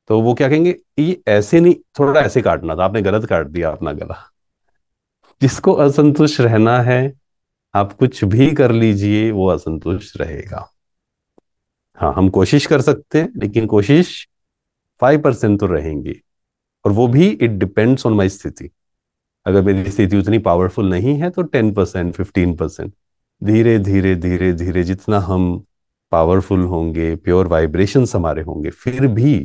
तो वो क्या कहेंगे ये ऐसे नहीं थोड़ा ऐसे काटना था आपने गलत काट दिया अपना गला जिसको असंतुष्ट रहना है आप कुछ भी कर लीजिए वो असंतुष्ट रहेगा हाँ हम कोशिश कर सकते हैं लेकिन कोशिश फाइव परसेंट तो रहेंगी और वो भी इट डिपेंड्स ऑन माई स्थिति अगर मेरी स्थिति उतनी पावरफुल नहीं है तो टेन परसेंट फिफ्टीन परसेंट धीरे धीरे धीरे धीरे जितना हम पावरफुल होंगे प्योर वाइब्रेशन हमारे होंगे फिर भी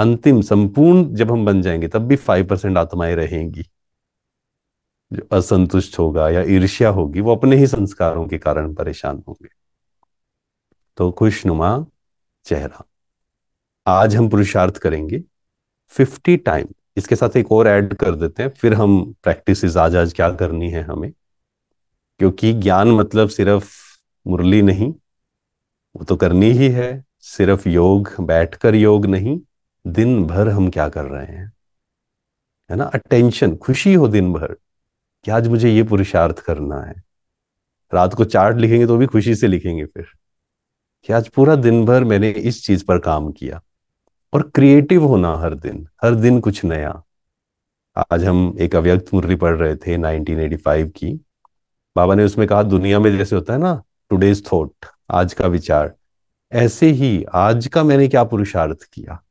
अंतिम संपूर्ण जब हम बन जाएंगे तब भी फाइव परसेंट आत्माएं रहेंगी जो असंतुष्ट होगा या ईर्ष्या होगी वो अपने ही संस्कारों के कारण परेशान होंगे तो खुशनुमा चेहरा आज हम पुरुषार्थ करेंगे फिफ्टी टाइम इसके साथ एक और ऐड कर देते हैं फिर हम प्रैक्टिस आज आज क्या करनी है हमें क्योंकि ज्ञान मतलब सिर्फ मुरली नहीं वो तो करनी ही है सिर्फ योग बैठकर योग नहीं दिन भर हम क्या कर रहे हैं है ना अटेंशन खुशी हो दिन भर कि आज मुझे ये पुरुषार्थ करना है रात को चार्ट लिखेंगे तो भी खुशी से लिखेंगे फिर कि आज पूरा दिन भर मैंने इस चीज पर काम किया और क्रिएटिव होना हर दिन हर दिन कुछ नया आज हम एक अव्यक्त मुरली पढ़ रहे थे 1985 की बाबा ने उसमें कहा दुनिया में जैसे होता है ना टूडेज थॉट आज का विचार ऐसे ही आज का मैंने क्या पुरुषार्थ किया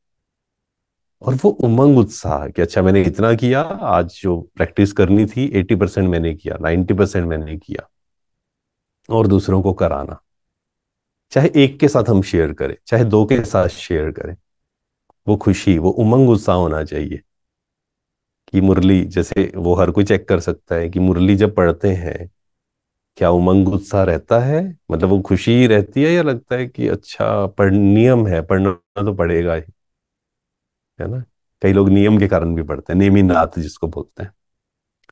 और वो उमंग उत्साह कि अच्छा मैंने इतना किया आज जो प्रैक्टिस करनी थी एटी परसेंट मैंने किया नाइन्टी परसेंट मैंने किया और दूसरों को कराना चाहे एक के साथ हम शेयर करें चाहे दो के साथ शेयर करें वो खुशी वो उमंग उत्साह होना चाहिए कि मुरली जैसे वो हर कोई चेक कर सकता है कि मुरली जब पढ़ते हैं क्या उमंग उत्साह रहता है मतलब वो खुशी रहती है या लगता है कि अच्छा पढ़ नियम है पढ़ना तो पड़ेगा ही है ना कई लोग नियम के कारण भी पढ़ते हैं नेमी नाथ जिसको बोलते हैं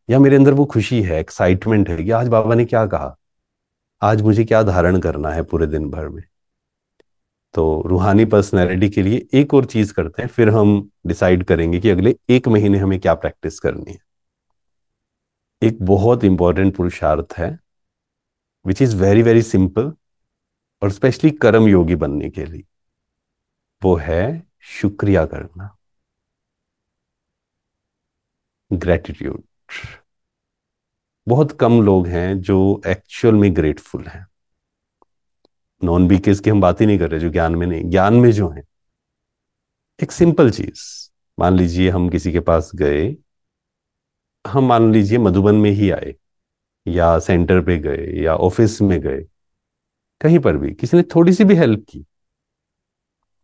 या मेरे अंदर वो खुशी है एक्साइटमेंट है कि आज बाबा ने क्या कहा आज मुझे क्या धारण करना है पूरे दिन भर में तो रूहानी पर्सनैलिटी के लिए एक और चीज करते हैं फिर हम डिसाइड करेंगे कि अगले एक महीने हमें क्या प्रैक्टिस करनी है एक बहुत इंपॉर्टेंट पुरुषार्थ है which is very very simple और स्पेशली कर्म योगी बनने के लिए वो है शुक्रिया करना ग्रेटिट्यूड बहुत कम लोग हैं जो एक्चुअल में ग्रेटफुल हैं नॉन बीकेस की हम बात ही नहीं कर रहे जो ज्ञान में नहीं ज्ञान में जो है एक सिंपल चीज मान लीजिए हम किसी के पास गए हम मान लीजिए मधुबन में ही आए या सेंटर पे गए या ऑफिस में गए कहीं पर भी किसी ने थोड़ी सी भी हेल्प की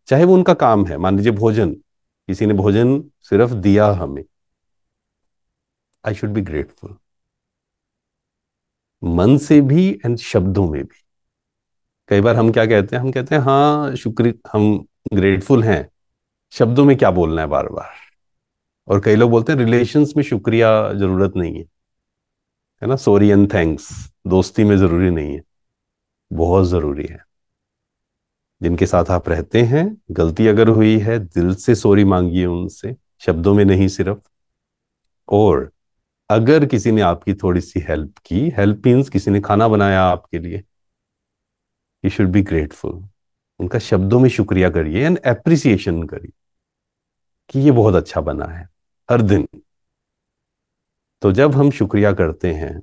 चाहे वो उनका काम है मान लीजिए भोजन किसी ने भोजन सिर्फ दिया हमें आई शुड बी ग्रेटफुल मन से भी एंड शब्दों में भी कई बार हम क्या कहते हैं हम कहते हैं हाँ शुक्र हम ग्रेटफुल हैं शब्दों में क्या बोलना है बार बार और कई लोग बोलते हैं रिलेशंस में शुक्रिया जरूरत नहीं है है ना सॉरी एंड थैंक्स दोस्ती में जरूरी नहीं है बहुत जरूरी है जिनके साथ आप रहते हैं गलती अगर हुई है दिल से सॉरी मांगिए उनसे शब्दों में नहीं सिर्फ और अगर किसी ने आपकी थोड़ी सी हेल्प की हेल्प मीन्स किसी ने खाना बनाया आपके लिए यू शुड बी ग्रेटफुल उनका शब्दों में शुक्रिया करिए एंड एप्रिसिएशन करिए कि ये बहुत अच्छा बना है हर दिन तो जब हम शुक्रिया करते हैं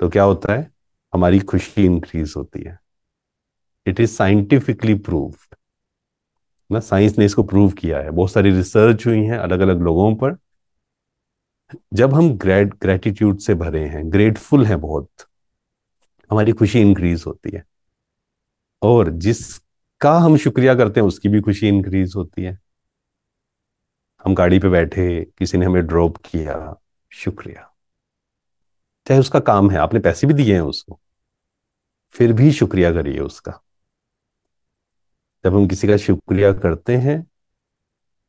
तो क्या होता है हमारी खुशी इंक्रीज होती है इट इज साइंटिफिकली प्रूव्ड ना साइंस ने इसको प्रूव किया है बहुत सारी रिसर्च हुई है अलग अलग लोगों पर जब हम ग्रेट ग्रेटिट्यूड से भरे हैं ग्रेटफुल हैं बहुत हमारी खुशी इंक्रीज होती है और जिसका हम शुक्रिया करते हैं उसकी भी खुशी इंक्रीज होती है हम गाड़ी पे बैठे किसी ने हमें ड्रॉप किया शुक्रिया चाहे उसका काम है आपने पैसे भी दिए हैं उसको फिर भी शुक्रिया करिए उसका जब हम किसी का शुक्रिया करते हैं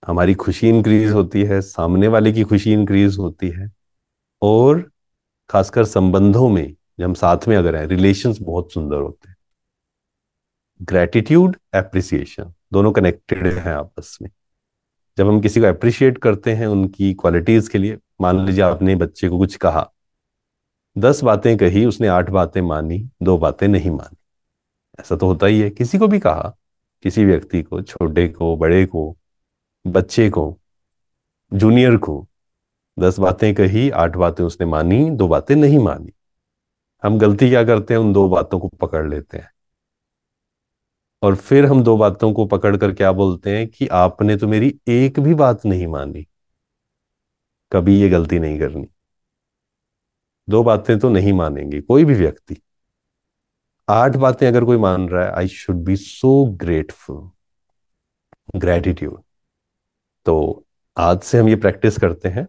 हमारी खुशी इंक्रीज होती है सामने वाले की खुशी इंक्रीज होती है और खासकर संबंधों में जब हम साथ में अगर हैं रिलेशंस बहुत सुंदर होते हैं ग्रेटिट्यूड एप्रिसिएशन दोनों कनेक्टेड हैं आपस में जब हम किसी को अप्रिशिएट करते हैं उनकी क्वालिटीज के लिए मान लीजिए आपने बच्चे को कुछ कहा दस बातें कही उसने आठ बातें मानी दो बातें नहीं मानी ऐसा तो होता ही है किसी को भी कहा किसी व्यक्ति को छोटे को बड़े को बच्चे को जूनियर को दस बातें कही आठ बातें उसने मानी दो बातें नहीं मानी हम गलती क्या करते हैं उन दो बातों को पकड़ लेते हैं और फिर हम दो बातों को पकड़ कर क्या बोलते हैं कि आपने तो मेरी एक भी बात नहीं मानी कभी ये गलती नहीं करनी दो बातें तो नहीं मानेंगे कोई भी व्यक्ति आठ बातें अगर कोई मान रहा है I should be so grateful gratitude तो आज से हम ये प्रैक्टिस करते हैं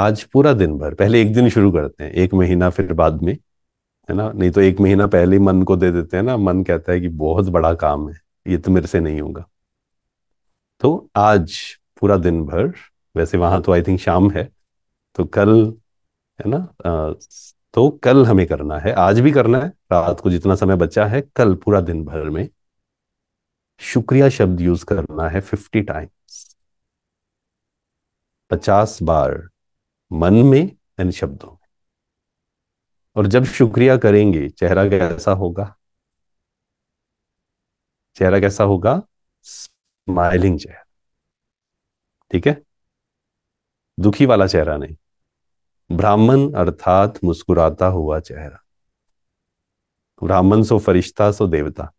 आज पूरा दिन भर पहले एक दिन शुरू करते हैं एक महीना फिर बाद में है ना नहीं तो एक महीना पहले ही मन को दे देते हैं ना मन कहता है कि बहुत बड़ा काम है ये तो मेरे से नहीं होगा तो आज पूरा दिन भर वैसे वहां तो आई थिंक शाम है तो कल है ना आ, तो कल हमें करना है आज भी करना है रात को जितना समय बचा है कल पूरा दिन भर में शुक्रिया शब्द यूज करना है फिफ्टी टाइम्स पचास बार मन में यानी शब्दों में और जब शुक्रिया करेंगे चेहरा कैसा होगा चेहरा कैसा होगा स्माइलिंग चेहरा ठीक है दुखी वाला चेहरा नहीं ब्राह्मण अर्थात मुस्कुराता हुआ चेहरा ब्राह्मण सो फरिश्ता सो देवता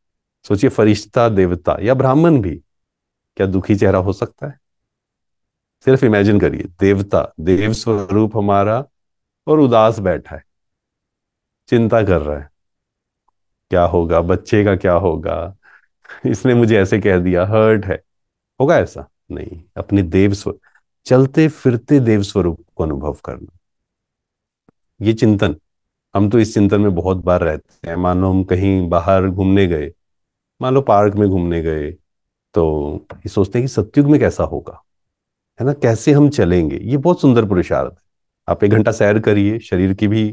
सोचिए फरिश्ता देवता या ब्राह्मण भी क्या दुखी चेहरा हो सकता है सिर्फ इमेजिन करिए देवता देव स्वरूप हमारा और उदास बैठा है चिंता कर रहा है क्या होगा बच्चे का क्या होगा इसने मुझे ऐसे कह दिया हर्ट है होगा ऐसा नहीं अपने देव स्व चलते फिरते देव स्वरूप को अनुभव करना ये चिंतन हम तो इस चिंतन में बहुत बार रहते हैं मानो हम कहीं बाहर घूमने गए मान लो पार्क में घूमने गए तो ये सोचते हैं कि सत्युग में कैसा होगा है ना कैसे हम चलेंगे ये बहुत सुंदर पुरुषार्थ है आप एक घंटा सैर करिए शरीर की भी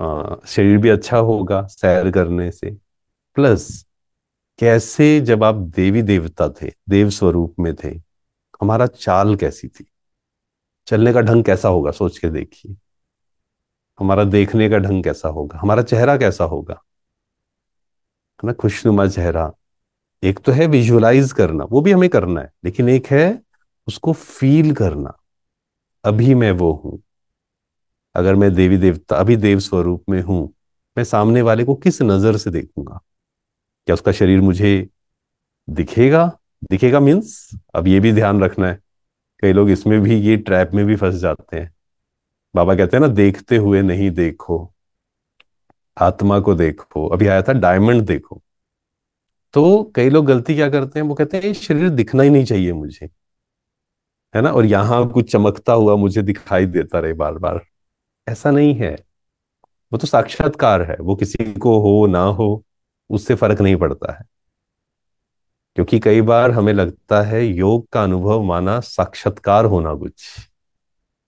आ, शरीर भी अच्छा होगा सैर करने से प्लस कैसे जब आप देवी देवता थे देव स्वरूप में थे हमारा चाल कैसी थी चलने का ढंग कैसा होगा सोच के देखिए हमारा देखने का ढंग कैसा होगा हमारा चेहरा कैसा होगा है ना खुशनुमा चेहरा एक तो है विजुअलाइज करना वो भी हमें करना है लेकिन एक है उसको फील करना अभी मैं वो हूं अगर मैं देवी देवता अभी देव स्वरूप में हूं मैं सामने वाले को किस नजर से देखूंगा क्या उसका शरीर मुझे दिखेगा दिखेगा मीन्स अब ये भी ध्यान रखना है कई लोग इसमें भी ये ट्रैप में भी फंस जाते हैं बाबा कहते हैं ना देखते हुए नहीं देखो आत्मा को देखो अभी आया था डायमंड देखो तो कई लोग गलती क्या करते हैं वो कहते हैं शरीर दिखना ही नहीं चाहिए मुझे है ना और यहाँ कुछ चमकता हुआ मुझे दिखाई देता रहे बार बार ऐसा नहीं है वो तो साक्षात्कार है वो किसी को हो ना हो उससे फर्क नहीं पड़ता है क्योंकि कई बार हमें लगता है योग का अनुभव माना साक्षात्कार होना कुछ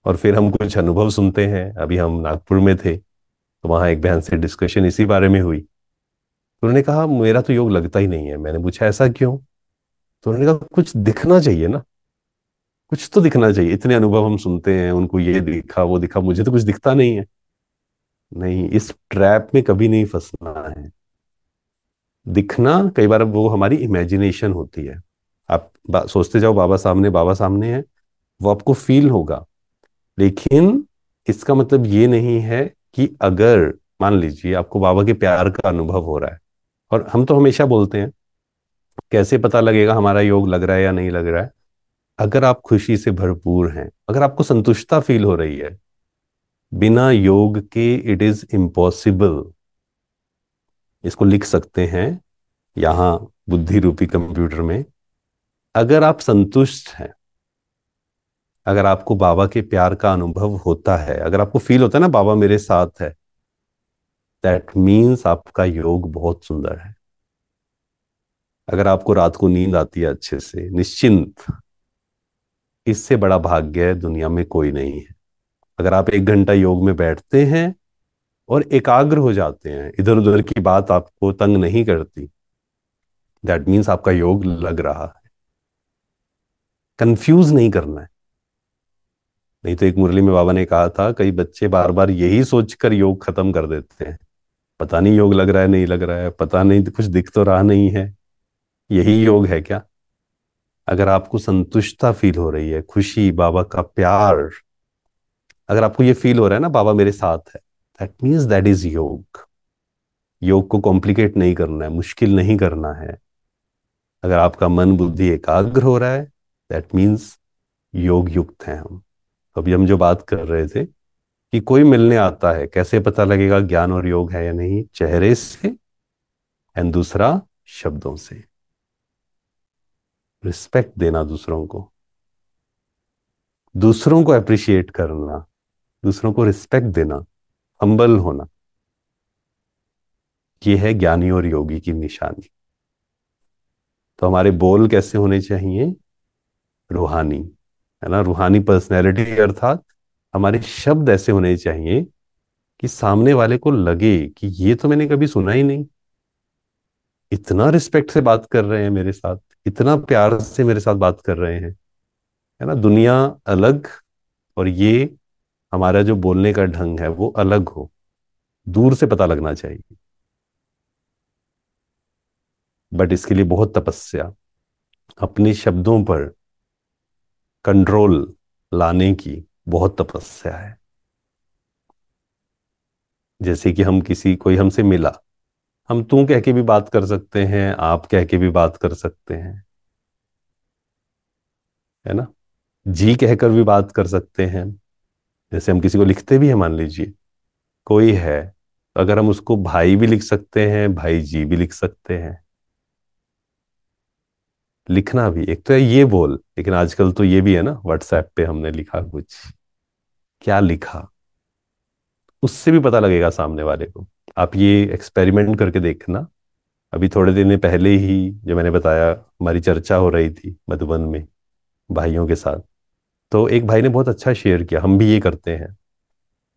और फिर हम कुछ अनुभव सुनते हैं अभी हम नागपुर में थे तो वहां एक बहन से डिस्कशन इसी बारे में हुई तो उन्होंने कहा मेरा तो योग लगता ही नहीं है मैंने पूछा ऐसा क्यों तो उन्होंने कहा कुछ दिखना चाहिए ना कुछ तो दिखना चाहिए इतने अनुभव हम सुनते हैं उनको ये दिखा वो दिखा मुझे तो कुछ दिखता नहीं है नहीं इस ट्रैप में कभी नहीं फंसना है दिखना कई बार वो हमारी इमेजिनेशन होती है आप सोचते जाओ बाबा सामने बाबा सामने है वो आपको फील होगा लेकिन इसका मतलब ये नहीं है कि अगर मान लीजिए आपको बाबा के प्यार का अनुभव हो रहा है और हम तो हमेशा बोलते हैं कैसे पता लगेगा हमारा योग लग रहा है या नहीं लग रहा है अगर आप खुशी से भरपूर हैं अगर आपको संतुष्टता फील हो रही है बिना योग के इट इज इम्पॉसिबल इसको लिख सकते हैं यहां बुद्धि रूपी कंप्यूटर में अगर आप संतुष्ट हैं अगर आपको बाबा के प्यार का अनुभव होता है अगर आपको फील होता है ना बाबा मेरे साथ है दैट मीन्स आपका योग बहुत सुंदर है अगर आपको रात को नींद आती है अच्छे से निश्चिंत इससे बड़ा भाग्य दुनिया में कोई नहीं है अगर आप एक घंटा योग में बैठते हैं और एकाग्र हो जाते हैं इधर उधर की बात आपको तंग नहीं करती दैट मीन्स आपका योग लग रहा है कंफ्यूज नहीं करना है नहीं तो एक मुरली में बाबा ने कहा था कई बच्चे बार बार यही सोचकर योग खत्म कर देते हैं पता नहीं योग लग रहा है नहीं लग रहा है पता नहीं कुछ दिख तो रहा नहीं है यही योग है क्या अगर आपको संतुष्टता फील हो रही है खुशी बाबा का प्यार अगर आपको ये फील हो रहा है ना बाबा मेरे साथ है दैट मीन्स दैट इज योग योग को कॉम्प्लिकेट नहीं करना है मुश्किल नहीं करना है अगर आपका मन बुद्धि एकाग्र हो रहा है दैट मीन्स योग युक्त हैं हम तो अभी हम जो बात कर रहे थे कि कोई मिलने आता है कैसे पता लगेगा ज्ञान और योग है या नहीं चेहरे से एंड दूसरा शब्दों से रिस्पेक्ट देना दूसरों को दूसरों को अप्रिशिएट करना दूसरों को रिस्पेक्ट देना हम्बल होना यह है ज्ञानी और योगी की निशानी तो हमारे बोल कैसे होने चाहिए रूहानी है ना रूहानी पर्सनैलिटी अर्थात हमारे शब्द ऐसे होने चाहिए कि सामने वाले को लगे कि ये तो मैंने कभी सुना ही नहीं इतना रिस्पेक्ट से बात कर रहे हैं मेरे साथ इतना प्यार से मेरे साथ बात कर रहे हैं है ना दुनिया अलग और ये हमारा जो बोलने का ढंग है वो अलग हो दूर से पता लगना चाहिए बट इसके लिए बहुत तपस्या अपने शब्दों पर कंट्रोल लाने की बहुत तपस्या है जैसे कि हम किसी कोई हमसे मिला हम तू कह के भी बात कर सकते हैं आप कह के भी बात कर सकते हैं है ना जी कहकर भी बात कर सकते हैं जैसे हम किसी को लिखते भी हैं मान लीजिए कोई है तो अगर हम उसको भाई भी लिख सकते हैं भाई जी भी लिख सकते हैं लिखना भी एक तो है ये बोल लेकिन आजकल तो ये भी है ना व्हाट्सएप पे हमने लिखा कुछ क्या लिखा उससे भी पता लगेगा सामने वाले को आप ये एक्सपेरिमेंट करके देखना अभी थोड़े दिन पहले ही जो मैंने बताया हमारी चर्चा हो रही थी मधुबन में भाइयों के साथ तो एक भाई ने बहुत अच्छा शेयर किया हम भी ये करते हैं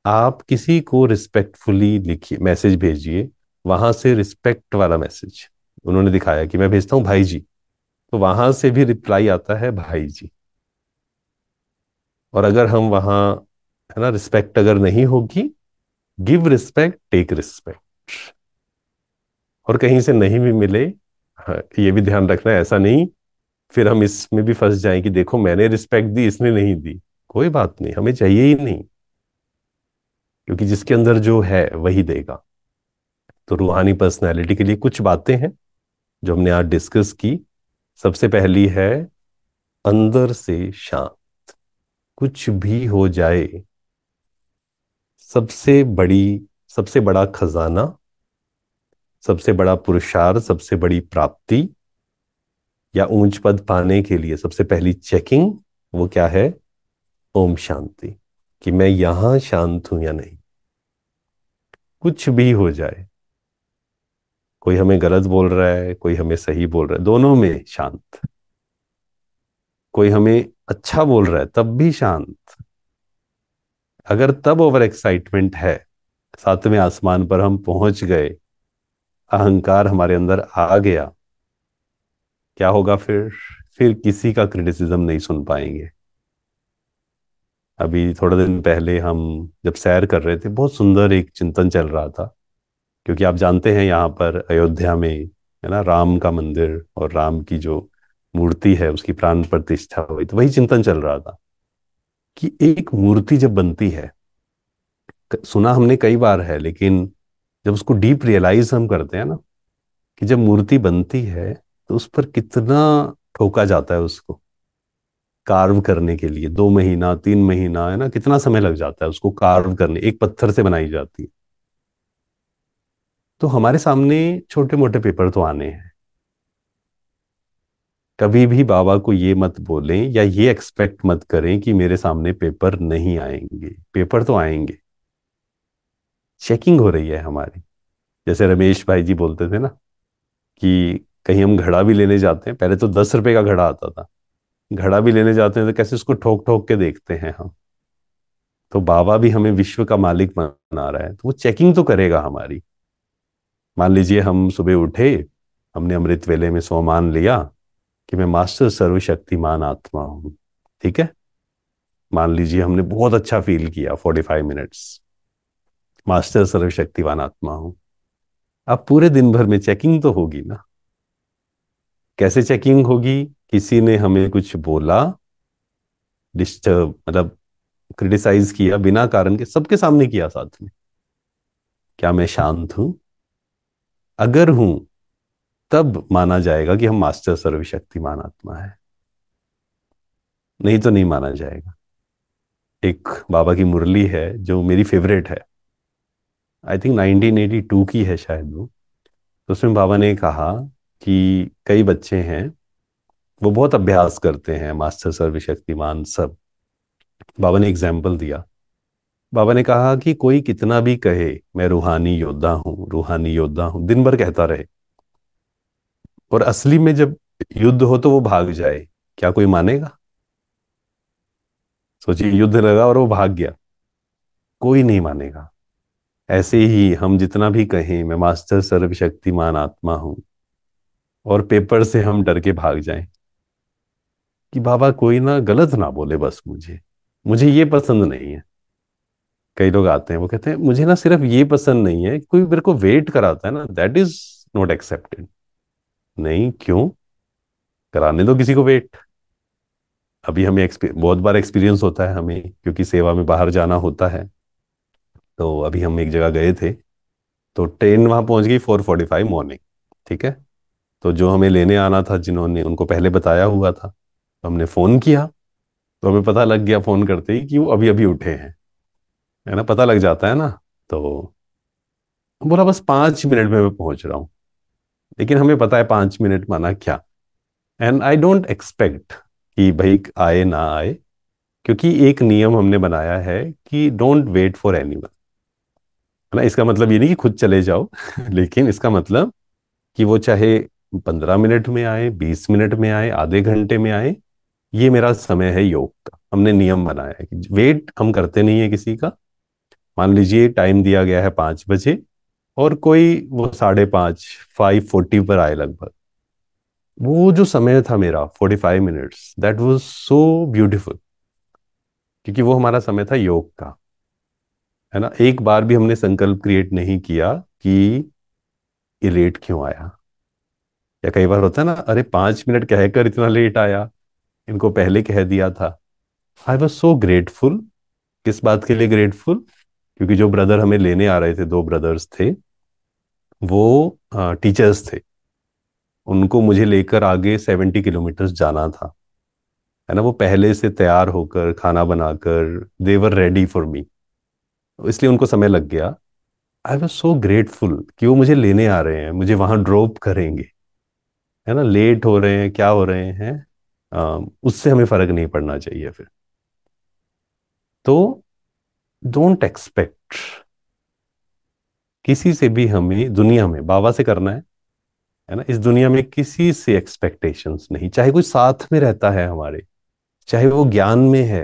आप किसी को रिस्पेक्टफुली लिखिए मैसेज भेजिए वहां से रिस्पेक्ट वाला मैसेज उन्होंने दिखाया कि मैं भेजता हूँ भाई जी तो वहां से भी रिप्लाई आता है भाई जी और अगर हम वहां है ना रिस्पेक्ट अगर नहीं होगी गिव रिस्पेक्ट टेक रिस्पेक्ट और कहीं से नहीं भी मिले हाँ ये भी ध्यान रखना है ऐसा नहीं फिर हम इसमें भी फंस जाए कि देखो मैंने रिस्पेक्ट दी इसने नहीं दी कोई बात नहीं हमें चाहिए ही नहीं क्योंकि जिसके अंदर जो है वही देगा तो रूहानी पर्सनैलिटी के लिए कुछ बातें हैं जो हमने आज डिस्कस की सबसे पहली है अंदर से शांत कुछ भी हो जाए सबसे बड़ी सबसे बड़ा खजाना सबसे बड़ा पुरुषार्थ सबसे बड़ी प्राप्ति या ऊंच पद पाने के लिए सबसे पहली चेकिंग वो क्या है ओम शांति कि मैं यहां शांत हूं या नहीं कुछ भी हो जाए कोई हमें गलत बोल रहा है कोई हमें सही बोल रहा है दोनों में शांत कोई हमें अच्छा बोल रहा है तब भी शांत अगर तब ओवर एक्साइटमेंट है सातवें आसमान पर हम पहुंच गए अहंकार हमारे अंदर आ गया क्या होगा फिर फिर किसी का क्रिटिसिज्म नहीं सुन पाएंगे अभी थोड़े दिन पहले हम जब सैर कर रहे थे बहुत सुंदर एक चिंतन चल रहा था क्योंकि आप जानते हैं यहाँ पर अयोध्या में है ना राम का मंदिर और राम की जो मूर्ति है उसकी प्राण प्रतिष्ठा हुई तो वही चिंतन चल रहा था कि एक मूर्ति जब बनती है सुना हमने कई बार है लेकिन जब उसको डीप रियलाइज हम करते हैं ना कि जब मूर्ति बनती है तो उस पर कितना ठोका जाता है उसको कार्व करने के लिए दो महीना तीन महीना है ना कितना समय लग जाता है उसको कार्व करने एक पत्थर से बनाई जाती है तो हमारे सामने छोटे मोटे पेपर तो आने हैं कभी भी बाबा को ये मत बोलें या ये एक्सपेक्ट मत करें कि मेरे सामने पेपर नहीं आएंगे पेपर तो आएंगे चेकिंग हो रही है हमारी जैसे रमेश भाई जी बोलते थे ना कि कहीं हम घड़ा भी लेने जाते हैं पहले तो दस रुपए का घड़ा आता था घड़ा भी लेने जाते हैं तो कैसे उसको ठोक ठोक के देखते हैं हम तो बाबा भी हमें विश्व का मालिक बना रहा है तो वो चेकिंग तो करेगा हमारी मान लीजिए हम सुबह उठे हमने अमृत वेले में सोमान लिया कि मैं मास्टर सर्वशक्तिमान आत्मा हूं ठीक है मान लीजिए हमने बहुत अच्छा फील किया 45 मिनट्स मास्टर सर्वशक्तिवान आत्मा हूं अब पूरे दिन भर में चेकिंग तो होगी ना कैसे चेकिंग होगी किसी ने हमें कुछ बोला डिस्टर्ब मतलब क्रिटिसाइज किया बिना कारण के सबके सामने किया साथ में क्या मैं शांत हूं अगर हूं तब माना जाएगा कि हम मास्टर सर्वशक्तिमान आत्मा है नहीं तो नहीं माना जाएगा एक बाबा की मुरली है जो मेरी फेवरेट है आई थिंक 1982 की है शायद वो तो उसमें बाबा ने कहा कि कई बच्चे हैं वो बहुत अभ्यास करते हैं मास्टर सर्वशक्तिमान सब बाबा ने एग्जाम्पल दिया बाबा ने कहा कि कोई कितना भी कहे मैं रूहानी योद्धा हूँ रूहानी योद्धा हूँ दिन भर कहता रहे और असली में जब युद्ध हो तो वो भाग जाए क्या कोई मानेगा सोचिए युद्ध लगा और वो भाग गया कोई नहीं मानेगा ऐसे ही हम जितना भी कहें मैं मास्टर सर्वशक्तिमान आत्मा हूं और पेपर से हम डर के भाग जाएं कि बाबा कोई ना गलत ना बोले बस मुझे मुझे ये पसंद नहीं है कई लोग आते हैं वो कहते हैं मुझे ना सिर्फ ये पसंद नहीं है कोई मेरे को वेट कराता है ना दैट इज नॉट एक्सेप्टेड नहीं क्यों कराने दो किसी को वेट अभी हमें बहुत बार एक्सपीरियंस होता है हमें क्योंकि सेवा में बाहर जाना होता है तो अभी हम एक जगह गए थे तो ट्रेन वहां पहुंच गई फोर फोर्टी फाइव मॉर्निंग ठीक है तो जो हमें लेने आना था जिन्होंने उनको पहले बताया हुआ था तो हमने फ़ोन किया तो हमें पता लग गया फ़ोन करते ही कि वो अभी अभी उठे हैं है ना पता लग जाता है ना तो बोला बस पाँच मिनट में मैं पहुंच रहा हूँ लेकिन हमें पता है पांच मिनट माना क्या एंड आई डोंट एक्सपेक्ट कि भाई आए ना आए क्योंकि एक नियम हमने बनाया है कि don't wait for anyone है ना इसका मतलब ये नहीं कि खुद चले जाओ लेकिन इसका मतलब कि वो चाहे पंद्रह मिनट में आए बीस मिनट में आए आधे घंटे में आए ये मेरा समय है योग का हमने नियम बनाया है वेट हम करते नहीं है किसी का मान लीजिए टाइम दिया गया है पाँच बजे और कोई वो साढ़े पांच फाइव फोर्टी पर आए लगभग वो जो समय था मेरा forty five minutes that was so beautiful क्योंकि वो हमारा समय था योग का है ना एक बार भी हमने संकल्प क्रिएट नहीं किया कि ये लेट क्यों आया या कई बार होता है ना अरे पांच मिनट कहकर इतना लेट आया इनको पहले कह दिया था आई वॉज सो ग्रेटफुल किस बात के लिए ग्रेटफुल क्योंकि जो ब्रदर हमें लेने आ रहे थे दो ब्रदर्स थे वो टीचर्स थे उनको मुझे लेकर आगे सेवेंटी किलोमीटर्स जाना था है ना वो पहले से तैयार होकर खाना बनाकर देवर रेडी फॉर मी इसलिए उनको समय लग गया आई वॉज सो ग्रेटफुल कि वो मुझे लेने आ रहे हैं मुझे वहाँ ड्रॉप करेंगे है ना लेट हो रहे हैं क्या हो रहे हैं आ, उससे हमें फ़र्क नहीं पड़ना चाहिए फिर तो डोंट एक्सपेक्ट किसी से भी हमें दुनिया में बाबा से करना है है ना इस दुनिया में किसी से एक्सपेक्टेशंस नहीं चाहे कोई साथ में रहता है हमारे चाहे वो ज्ञान में है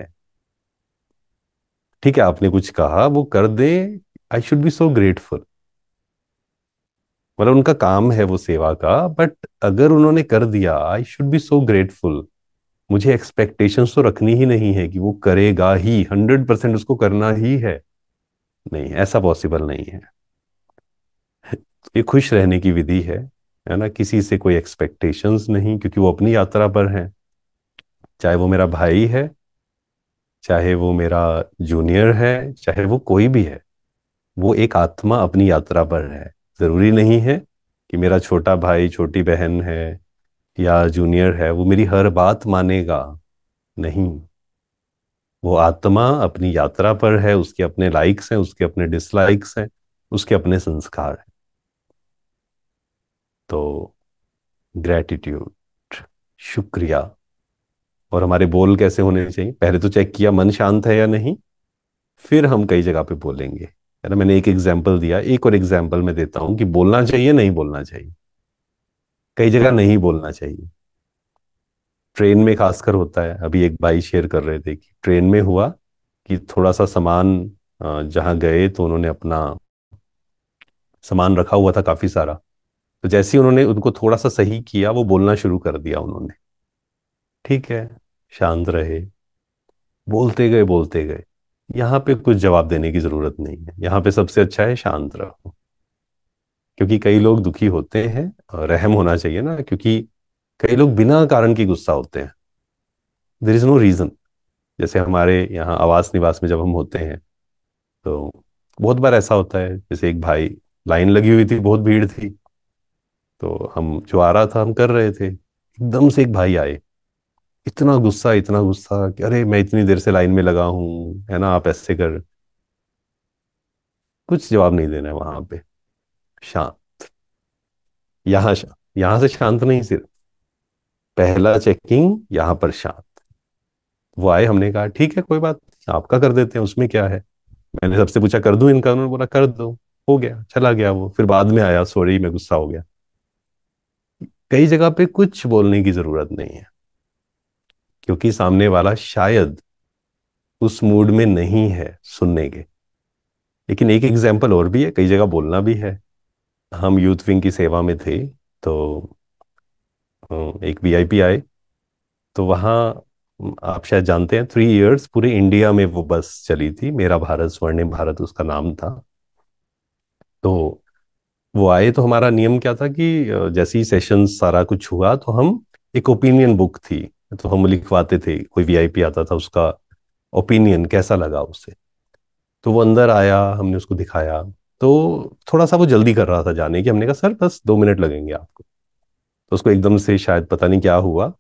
ठीक है आपने कुछ कहा वो कर दे I should be so grateful मतलब उनका काम है वो सेवा का बट अगर उन्होंने कर दिया I should be so grateful मुझे एक्सपेक्टेशन तो रखनी ही नहीं है कि वो करेगा ही हंड्रेड परसेंट उसको करना ही है नहीं ऐसा पॉसिबल नहीं है ये खुश रहने की विधि है है ना किसी से कोई एक्सपेक्टेशंस नहीं क्योंकि वो अपनी यात्रा पर हैं चाहे वो मेरा भाई है चाहे वो मेरा जूनियर है चाहे वो कोई भी है वो एक आत्मा अपनी यात्रा पर है ज़रूरी नहीं है कि मेरा छोटा भाई छोटी बहन है या जूनियर है वो मेरी हर बात मानेगा नहीं वो आत्मा अपनी यात्रा पर है उसके अपने लाइक्स हैं उसके अपने डिसलाइक्स हैं उसके अपने संस्कार हैं तो ग्रेटिट्यूड शुक्रिया और हमारे बोल कैसे होने चाहिए पहले तो चेक किया मन शांत है या नहीं फिर हम कई जगह पे बोलेंगे है ना मैंने एक एग्जाम्पल दिया एक और एग्जाम्पल मैं देता हूं कि बोलना चाहिए नहीं बोलना चाहिए कई जगह नहीं बोलना चाहिए ट्रेन में खासकर होता है अभी एक भाई शेयर कर रहे थे कि ट्रेन में हुआ कि थोड़ा सा सामान जहां गए तो उन्होंने अपना सामान रखा हुआ था काफी सारा तो जैसे ही उन्होंने उनको थोड़ा सा सही किया वो बोलना शुरू कर दिया उन्होंने ठीक है शांत रहे बोलते गए बोलते गए यहाँ पे कुछ जवाब देने की जरूरत नहीं है यहाँ पे सबसे अच्छा है शांत रहो क्योंकि कई लोग दुखी होते हैं और रहम होना चाहिए ना क्योंकि कई लोग बिना कारण की गुस्सा होते हैं देर इज नो रीजन जैसे हमारे यहाँ आवास निवास में जब हम होते हैं तो बहुत बार ऐसा होता है जैसे एक भाई लाइन लगी हुई थी बहुत भीड़ थी तो हम जो आ रहा था हम कर रहे थे एकदम से एक भाई आए इतना गुस्सा इतना गुस्सा कि अरे मैं इतनी देर से लाइन में लगा हूं है ना आप ऐसे कर कुछ जवाब नहीं देना है वहां पे शांत यहां शांत यहां से शांत नहीं सिर्फ पहला चेकिंग यहां पर शांत वो आए हमने कहा ठीक है कोई बात आपका कर देते हैं उसमें क्या है मैंने सबसे पूछा कर दू इनका उन्होंने बोला कर दो हो गया चला गया वो फिर बाद में आया सॉरी मैं गुस्सा हो गया कई जगह पे कुछ बोलने की जरूरत नहीं है क्योंकि सामने वाला शायद उस मूड में नहीं है सुनने के लेकिन एक एग्जाम्पल और भी है कई जगह बोलना भी है हम यूथ विंग की सेवा में थे तो एक वीआईपी आए तो वहाँ आप शायद जानते हैं थ्री इयर्स पूरे इंडिया में वो बस चली थी मेरा भारत स्वर्णिम भारत उसका नाम था तो वो आए तो हमारा नियम क्या था कि जैसे ही सेशन सारा कुछ हुआ तो हम एक ओपिनियन बुक थी तो हम लिखवाते थे कोई वीआईपी आता था उसका ओपिनियन कैसा लगा उसे तो वो अंदर आया हमने उसको दिखाया तो थोड़ा सा वो जल्दी कर रहा था जाने की हमने कहा सर बस दो मिनट लगेंगे आपको तो उसको एकदम से शायद पता नहीं क्या हुआ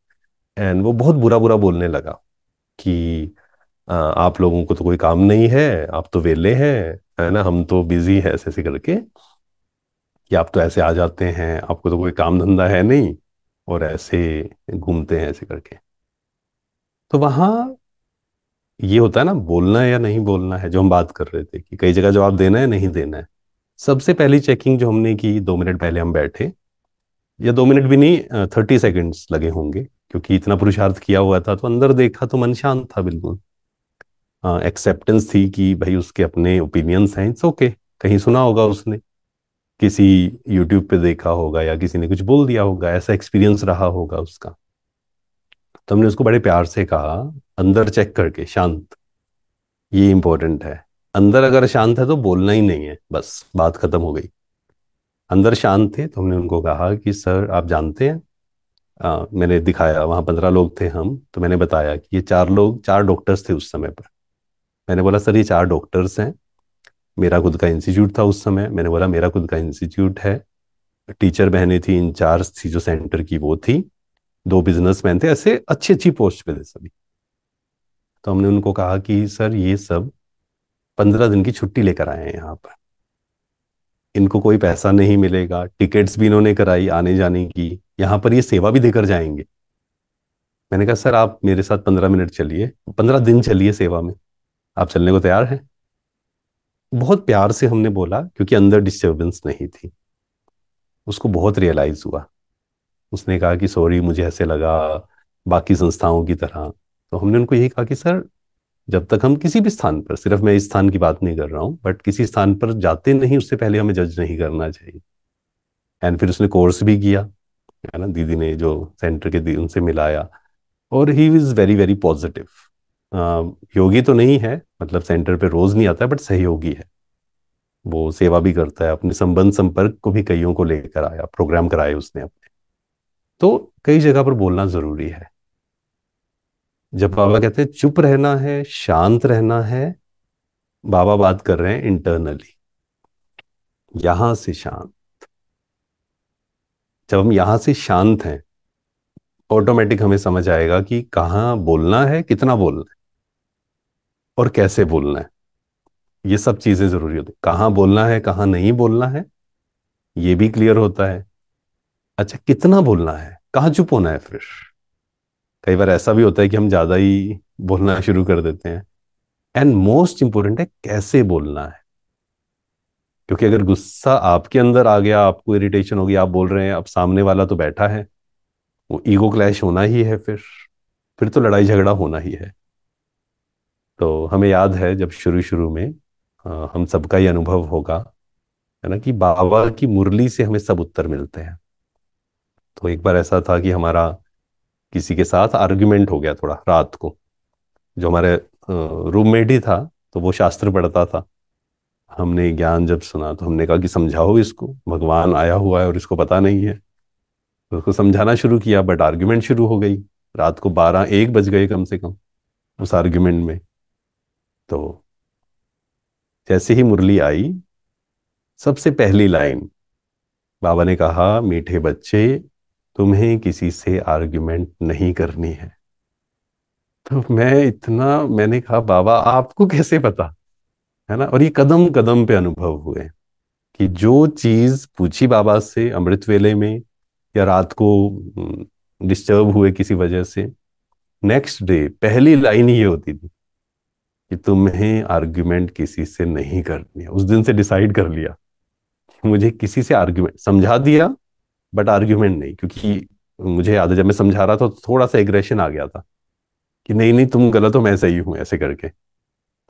एंड वो बहुत बुरा बुरा बोलने लगा कि आ, आप लोगों को तो कोई काम नहीं है आप तो वेले हैं है ना हम तो बिजी है ऐसे ऐसे करके कि आप तो ऐसे आ जाते हैं आपको तो कोई काम धंधा है नहीं और ऐसे घूमते हैं ऐसे करके तो वहां ये होता है ना बोलना है या नहीं बोलना है जो हम बात कर रहे थे कि कई जगह जवाब देना है नहीं देना है सबसे पहली चेकिंग जो हमने की दो मिनट पहले हम बैठे या दो मिनट भी नहीं थर्टी सेकेंड्स लगे होंगे क्योंकि इतना पुरुषार्थ किया हुआ था तो अंदर देखा तो मन शांत था बिल्कुल एक्सेप्टेंस थी कि भाई उसके अपने ओपिनियंस हैं इट्स ओके कहीं सुना होगा उसने किसी यूट्यूब पे देखा होगा या किसी ने कुछ बोल दिया होगा ऐसा एक्सपीरियंस रहा होगा उसका तो हमने उसको बड़े प्यार से कहा अंदर चेक करके शांत ये इंपॉर्टेंट है अंदर अगर शांत है तो बोलना ही नहीं है बस बात खत्म हो गई अंदर शांत थे तो हमने उनको कहा कि सर आप जानते हैं आ, मैंने दिखाया वहाँ पंद्रह लोग थे हम तो मैंने बताया कि ये चार लोग चार डॉक्टर्स थे उस समय पर मैंने बोला सर ये चार डॉक्टर्स हैं मेरा खुद का इंस्टीट्यूट था उस समय मैंने बोला मेरा खुद का इंस्टीट्यूट है टीचर बहने थी इंचार्ज थी जो सेंटर की वो थी दो बिजनेसमैन थे ऐसे अच्छी अच्छी पोस्ट पे थे सभी तो हमने उनको कहा कि सर ये सब पंद्रह दिन की छुट्टी लेकर आए हैं यहाँ पर इनको कोई पैसा नहीं मिलेगा टिकट्स भी इन्होंने कराई आने जाने की यहाँ पर ये सेवा भी देकर जाएंगे मैंने कहा सर आप मेरे साथ पंद्रह मिनट चलिए पंद्रह दिन चलिए सेवा में आप चलने को तैयार हैं बहुत प्यार से हमने बोला क्योंकि अंदर डिस्टर्बेंस नहीं थी उसको बहुत रियलाइज हुआ उसने कहा कि सॉरी मुझे ऐसे लगा बाकी संस्थाओं की तरह तो हमने उनको यही कहा कि सर जब तक हम किसी भी स्थान पर सिर्फ मैं इस स्थान की बात नहीं कर रहा हूँ बट किसी स्थान पर जाते नहीं उससे पहले हमें जज नहीं करना चाहिए एंड फिर उसने कोर्स भी किया है ना दीदी ने जो सेंटर के दी उनसे मिलाया और he is very very positive योगी तो नहीं है मतलब सेंटर पे रोज नहीं आता है बट सहयोगी है वो सेवा भी करता है अपने संबंध संपर्क को भी कईयों को लेकर आया प्रोग्राम कराए उसने अपने तो कई जगह पर बोलना जरूरी है जब बाबा कहते हैं चुप रहना है शांत रहना है बाबा बात कर रहे हैं इंटरनली यहां से शांत जब हम यहां से शांत हैं ऑटोमेटिक हमें समझ आएगा कि कहाँ बोलना है कितना बोलना है और कैसे बोलना है ये सब चीजें जरूरी होती कहाँ बोलना है कहाँ नहीं बोलना है ये भी क्लियर होता है अच्छा कितना बोलना है कहाँ चुप होना है फिर कई बार ऐसा भी होता है कि हम ज्यादा ही बोलना शुरू कर देते हैं एंड मोस्ट इंपॉर्टेंट है कैसे बोलना है क्योंकि अगर गुस्सा आपके अंदर आ गया आपको इरिटेशन हो गया आप बोल रहे हैं अब सामने वाला तो बैठा है वो ईगो क्लैश होना ही है फिर फिर तो लड़ाई झगड़ा होना ही है तो हमें याद है जब शुरू शुरू में आ, हम सबका ये अनुभव होगा है ना कि बाबा की मुरली से हमें सब उत्तर मिलते हैं तो एक बार ऐसा था कि हमारा किसी के साथ आर्ग्यूमेंट हो गया थोड़ा रात को जो हमारे रूममेट ही था तो वो शास्त्र पढ़ता था हमने ज्ञान जब सुना तो हमने कहा कि समझाओ इसको भगवान आया हुआ है और इसको पता नहीं है तो उसको समझाना शुरू किया बट आर्ग्यूमेंट शुरू हो गई रात को बारह एक बज गए कम से कम उस आर्ग्यूमेंट में तो जैसे ही मुरली आई सबसे पहली लाइन बाबा ने कहा मीठे बच्चे तुम्हें किसी से आर्ग्यूमेंट नहीं करनी है तो मैं इतना मैंने कहा बाबा आपको कैसे पता है ना और ये कदम कदम पे अनुभव हुए कि जो चीज पूछी बाबा से अमृत वेले में या रात को डिस्टर्ब हम्म, हुए किसी वजह से नेक्स्ट डे पहली लाइन ये होती थी कि तुम्हें आर्ग्यूमेंट किसी से नहीं करनी है उस दिन से डिसाइड कर लिया मुझे किसी से आर्ग्यूमेंट समझा दिया बट आर्ग्यूमेंट नहीं क्योंकि मुझे याद है जब मैं समझा रहा था तो थोड़ा सा एग्रेशन आ गया था कि नहीं नहीं तुम गलत हो मैं सही हूं ऐसे करके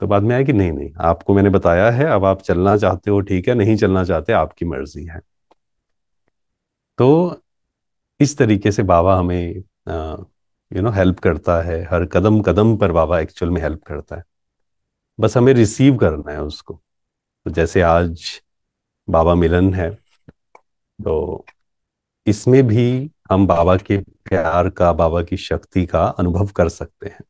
तो बाद में आया कि नहीं नहीं आपको मैंने बताया है अब आप चलना चाहते हो ठीक है नहीं चलना चाहते आपकी मर्जी है तो इस तरीके से बाबा हमें यू नो हेल्प करता है हर कदम कदम पर बाबा एक्चुअल में हेल्प करता है बस हमें रिसीव करना है उसको तो जैसे आज बाबा मिलन है तो इसमें भी हम बाबा के प्यार का बाबा की शक्ति का अनुभव कर सकते हैं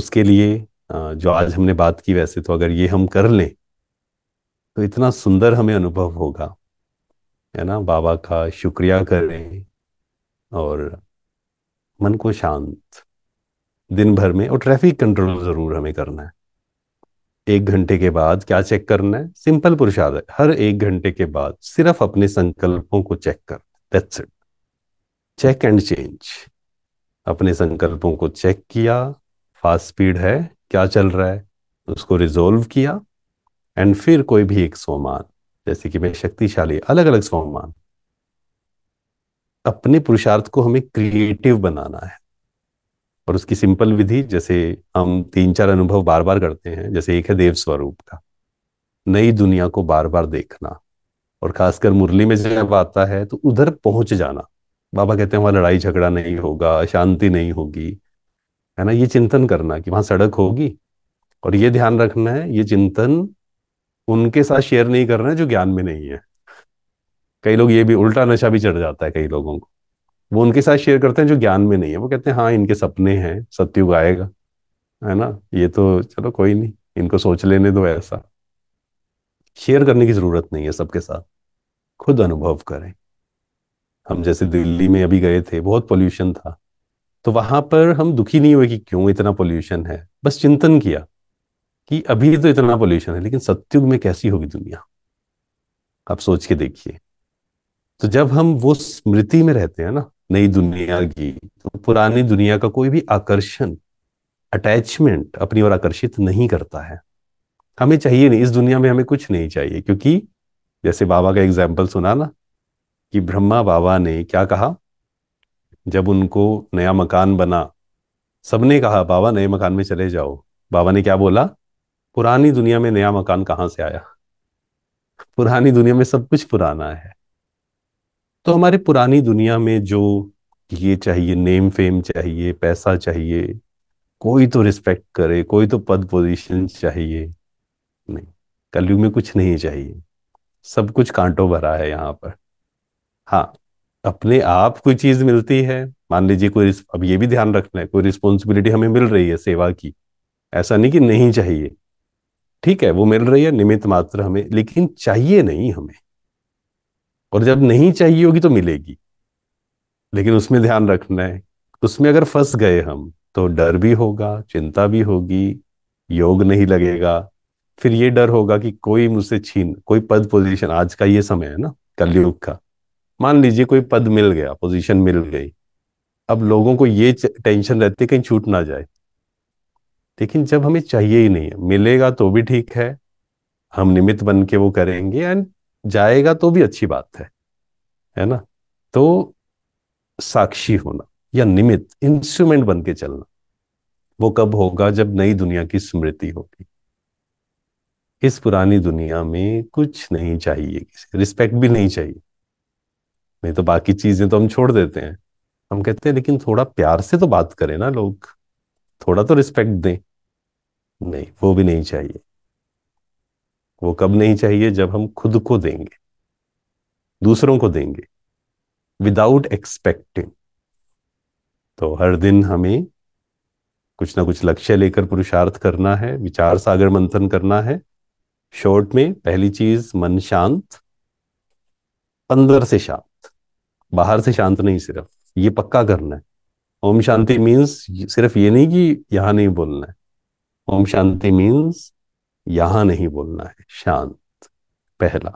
उसके लिए जो आज हमने बात की वैसे तो अगर ये हम कर लें तो इतना सुंदर हमें अनुभव होगा है ना बाबा का शुक्रिया करें और मन को शांत दिन भर में और ट्रैफिक कंट्रोल जरूर हमें करना है एक घंटे के बाद क्या चेक करना है सिंपल पुरुषार्थ है हर एक घंटे के बाद सिर्फ अपने संकल्पों को चेक कर that's it check and change अपने संकल्पों को चेक किया फास्ट स्पीड है क्या चल रहा है उसको रिजोल्व किया एंड फिर कोई भी एक सोमान जैसे कि मैं शक्तिशाली अलग अलग सोमान अपने पुरुषार्थ को हमें क्रिएटिव बनाना है और उसकी सिंपल विधि जैसे हम तीन चार अनुभव बार बार करते हैं जैसे एक है देव स्वरूप का नई दुनिया को बार बार देखना और खासकर मुरली में जब आता है तो उधर पहुंच जाना बाबा कहते हैं वहां लड़ाई झगड़ा नहीं होगा शांति नहीं होगी है ना ये चिंतन करना कि वहां सड़क होगी और ये ध्यान रखना है ये चिंतन उनके साथ शेयर नहीं करना है जो ज्ञान में नहीं है कई लोग ये भी उल्टा नशा भी चढ़ जाता है कई लोगों को वो उनके साथ शेयर करते हैं जो ज्ञान में नहीं है वो कहते हैं हाँ इनके सपने हैं सत्युग आएगा है ना ये तो चलो कोई नहीं इनको सोच लेने दो ऐसा शेयर करने की जरूरत नहीं है सबके साथ खुद अनुभव करें हम जैसे दिल्ली में अभी गए थे बहुत पोल्यूशन था तो वहां पर हम दुखी नहीं हुए कि क्यों इतना पोल्यूशन है बस चिंतन किया कि अभी तो इतना पोल्यूशन है लेकिन सत्युग में कैसी होगी दुनिया आप सोच के देखिए तो जब हम वो स्मृति में रहते हैं ना नई दुनिया की तो पुरानी दुनिया का कोई भी आकर्षण अटैचमेंट अपनी ओर आकर्षित नहीं करता है हमें चाहिए नहीं इस दुनिया में हमें कुछ नहीं चाहिए क्योंकि जैसे बाबा का एग्जाम्पल सुना ना कि ब्रह्मा बाबा ने क्या कहा जब उनको नया मकान बना सबने कहा बाबा नए मकान में चले जाओ बाबा ने क्या बोला पुरानी दुनिया में नया मकान कहाँ से आया पुरानी दुनिया में सब कुछ पुराना है तो हमारे पुरानी दुनिया में जो ये चाहिए नेम फेम चाहिए पैसा चाहिए कोई तो रिस्पेक्ट करे कोई तो पद पोजीशन चाहिए नहीं कलयुग में कुछ नहीं चाहिए सब कुछ कांटों भरा है यहाँ पर हाँ अपने आप कोई चीज मिलती है मान लीजिए कोई अब ये भी ध्यान रखना है कोई रिस्पॉन्सिबिलिटी हमें मिल रही है सेवा की ऐसा नहीं कि नहीं चाहिए ठीक है वो मिल रही है निमित्त मात्र हमें लेकिन चाहिए नहीं हमें और जब नहीं चाहिए होगी तो मिलेगी लेकिन उसमें ध्यान रखना है उसमें अगर फंस गए हम तो डर भी होगा चिंता भी होगी योग नहीं लगेगा फिर ये डर होगा कि कोई मुझसे छीन कोई पद पोजीशन आज का ये समय है ना कलयुग का मान लीजिए कोई पद मिल गया पोजीशन मिल गई अब लोगों को ये टेंशन रहती है कहीं छूट ना जाए लेकिन जब हमें चाहिए ही नहीं है मिलेगा तो भी ठीक है हम निमित्त बन के वो करेंगे एंड जाएगा तो भी अच्छी बात है है ना तो साक्षी होना या निमित इंस्ट्रूमेंट बन के चलना वो कब होगा जब नई दुनिया की स्मृति होगी इस पुरानी दुनिया में कुछ नहीं चाहिए किसी रिस्पेक्ट भी नहीं चाहिए नहीं तो बाकी चीजें तो हम छोड़ देते हैं हम कहते हैं लेकिन थोड़ा प्यार से तो बात करें ना लोग थोड़ा तो रिस्पेक्ट दें नहीं वो भी नहीं चाहिए वो कब नहीं चाहिए जब हम खुद को देंगे दूसरों को देंगे विदाउट एक्सपेक्टिंग तो हर दिन हमें कुछ ना कुछ लक्ष्य लेकर पुरुषार्थ करना है विचार सागर मंथन करना है शॉर्ट में पहली चीज मन शांत अंदर से शांत बाहर से शांत नहीं सिर्फ ये पक्का करना है ओम शांति मीन्स सिर्फ ये नहीं कि यहां नहीं बोलना है ओम शांति मीन्स यहां नहीं बोलना है शांत पहला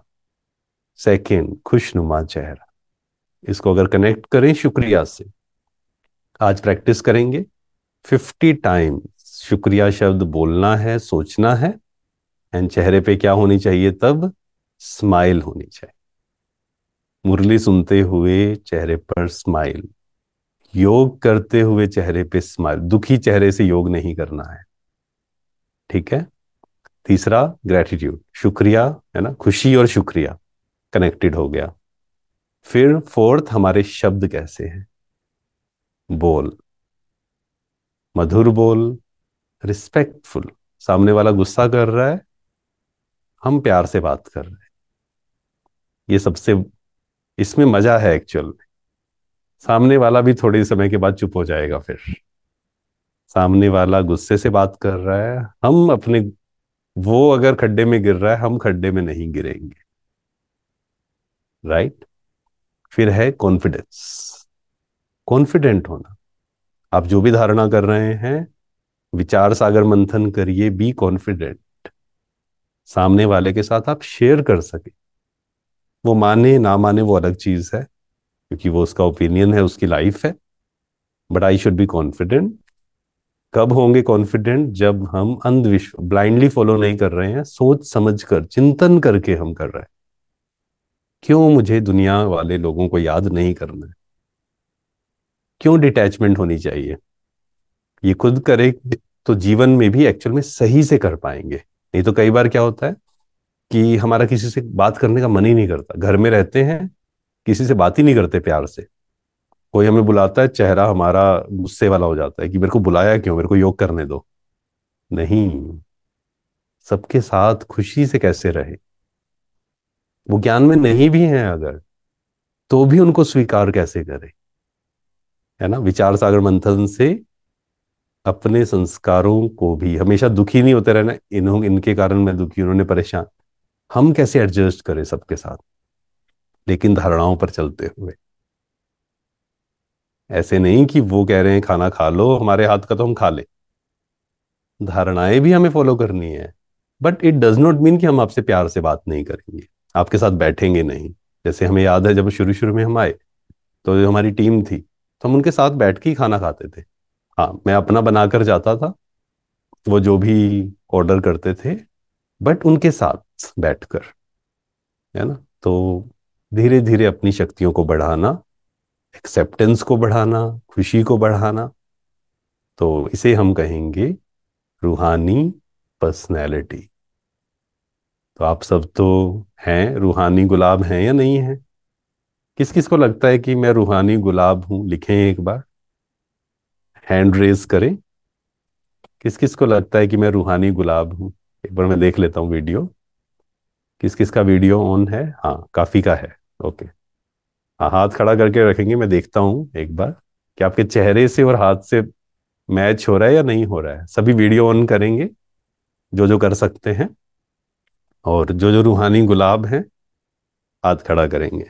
सेकेंड खुशनुमा चेहरा इसको अगर कनेक्ट करें शुक्रिया से आज प्रैक्टिस करेंगे फिफ्टी टाइम शुक्रिया शब्द बोलना है सोचना है एंड चेहरे पे क्या होनी चाहिए तब स्माइल होनी चाहिए मुरली सुनते हुए चेहरे पर स्माइल योग करते हुए चेहरे पे स्माइल दुखी चेहरे से योग नहीं करना है ठीक है तीसरा ग्रेटिट्यूड शुक्रिया है ना खुशी और शुक्रिया कनेक्टेड हो गया फिर फोर्थ हमारे शब्द कैसे हैं बोल मधुर बोल रिस्पेक्टफुल सामने वाला गुस्सा कर रहा है हम प्यार से बात कर रहे हैं ये सबसे इसमें मजा है एक्चुअल सामने वाला भी थोड़े समय के बाद चुप हो जाएगा फिर सामने वाला गुस्से से बात कर रहा है हम अपने वो अगर खड्डे में गिर रहा है हम खड्डे में नहीं गिरेंगे राइट फिर है कॉन्फिडेंस कॉन्फिडेंट होना आप जो भी धारणा कर रहे हैं विचार सागर मंथन करिए बी कॉन्फिडेंट सामने वाले के साथ आप शेयर कर सके वो माने ना माने वो अलग चीज है क्योंकि वो उसका ओपिनियन है उसकी लाइफ है but I should be confident कब होंगे कॉन्फिडेंट जब हम अंधविश्व ब्लाइंडली फॉलो नहीं कर रहे हैं सोच समझ कर चिंतन करके हम कर रहे हैं क्यों मुझे दुनिया वाले लोगों को याद नहीं करना है क्यों डिटैचमेंट होनी चाहिए ये खुद करे तो जीवन में भी एक्चुअल में सही से कर पाएंगे नहीं तो कई बार क्या होता है कि हमारा किसी से बात करने का मन ही नहीं करता घर में रहते हैं किसी से बात ही नहीं करते प्यार से कोई हमें बुलाता है चेहरा हमारा गुस्से वाला हो जाता है कि मेरे को बुलाया क्यों मेरे को योग करने दो नहीं सबके साथ खुशी से कैसे रहे वो ज्ञान में नहीं भी हैं अगर तो भी उनको स्वीकार कैसे करें है ना विचार सागर मंथन से अपने संस्कारों को भी हमेशा दुखी नहीं होते रहना इन्हों इनके कारण मैं दुखी उन्होंने परेशान हम कैसे एडजस्ट करें सबके साथ लेकिन धारणाओं पर चलते हुए ऐसे नहीं कि वो कह रहे हैं खाना खा लो हमारे हाथ का तो हम खा ले धारणाएं भी हमें फॉलो करनी है but it does not mean कि हम आपसे प्यार से बात नहीं करेंगे आपके साथ बैठेंगे नहीं जैसे हमें याद है जब शुरू शुरू में हम आए तो जो हमारी टीम थी तो हम उनके साथ बैठ के ही खाना खाते थे हाँ मैं अपना बनाकर जाता था वो जो भी ऑर्डर करते थे बट उनके साथ बैठकर है ना तो धीरे धीरे अपनी शक्तियों को बढ़ाना एक्सेप्टेंस को बढ़ाना खुशी को बढ़ाना तो इसे हम कहेंगे रूहानी पर्सनैलिटी तो आप सब तो हैं रूहानी गुलाब हैं या नहीं है किस किस को लगता है कि मैं रूहानी गुलाब हूं लिखें एक बार हैंड रेज करें किस किस को लगता है कि मैं रूहानी गुलाब हूं एक बार मैं देख लेता हूं वीडियो किस किस का वीडियो ऑन है हाँ काफी का है ओके हाँ हाथ खड़ा करके रखेंगे मैं देखता हूँ एक बार कि आपके चेहरे से और हाथ से मैच हो रहा है या नहीं हो रहा है सभी वीडियो ऑन करेंगे जो जो कर सकते हैं और जो जो रूहानी गुलाब हैं हाथ खड़ा करेंगे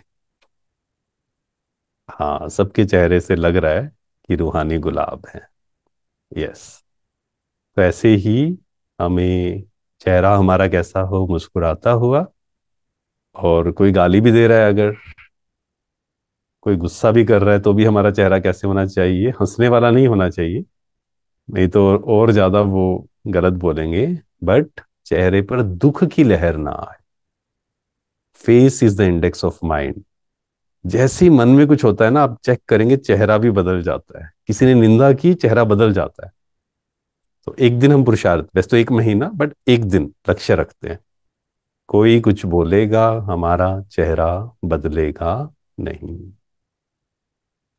हाँ सबके चेहरे से लग रहा है कि रूहानी गुलाब है यस तो ऐसे ही हमें चेहरा हमारा कैसा हो मुस्कुराता हुआ और कोई गाली भी दे रहा है अगर कोई गुस्सा भी कर रहा है तो भी हमारा चेहरा कैसे होना चाहिए हंसने वाला नहीं होना चाहिए नहीं तो और ज़्यादा वो गलत बोलेंगे बट चेहरे पर दुख की लहर ना आए face is the index of mind जैसे ही मन में कुछ होता है ना आप चेक करेंगे चेहरा भी बदल जाता है किसी ने निंदा की चेहरा बदल जाता है तो एक दिन हम पुरुषार्थ वैसे तो एक महीना बट एक दिन लक्ष्य रखते हैं कोई कुछ बोलेगा हमारा चेहरा बदलेगा नहीं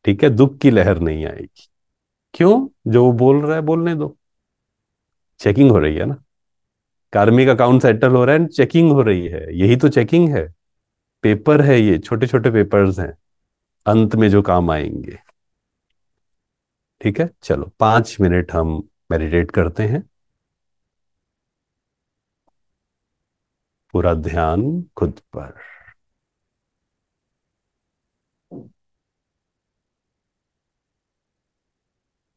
ठीक है दुख की लहर नहीं आएगी क्यों जो वो बोल रहा है बोलने दो चेकिंग हो रही है ना कार्मिक अकाउंट सेटल हो रहा है चेकिंग हो रही है यही तो चेकिंग है पेपर है ये छोटे छोटे पेपर्स हैं अंत में जो काम आएंगे ठीक है चलो पांच मिनट हम मेडिटेट करते हैं पूरा ध्यान खुद पर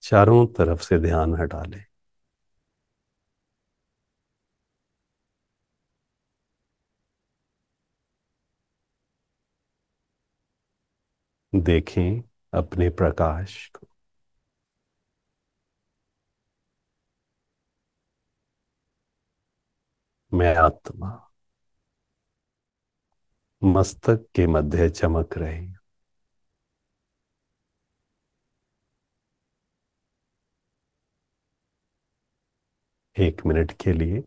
चारों तरफ से ध्यान हटा लें देखें अपने प्रकाश को मैं आत्मा मस्तक के मध्य चमक रही हूं एक मिनट के लिए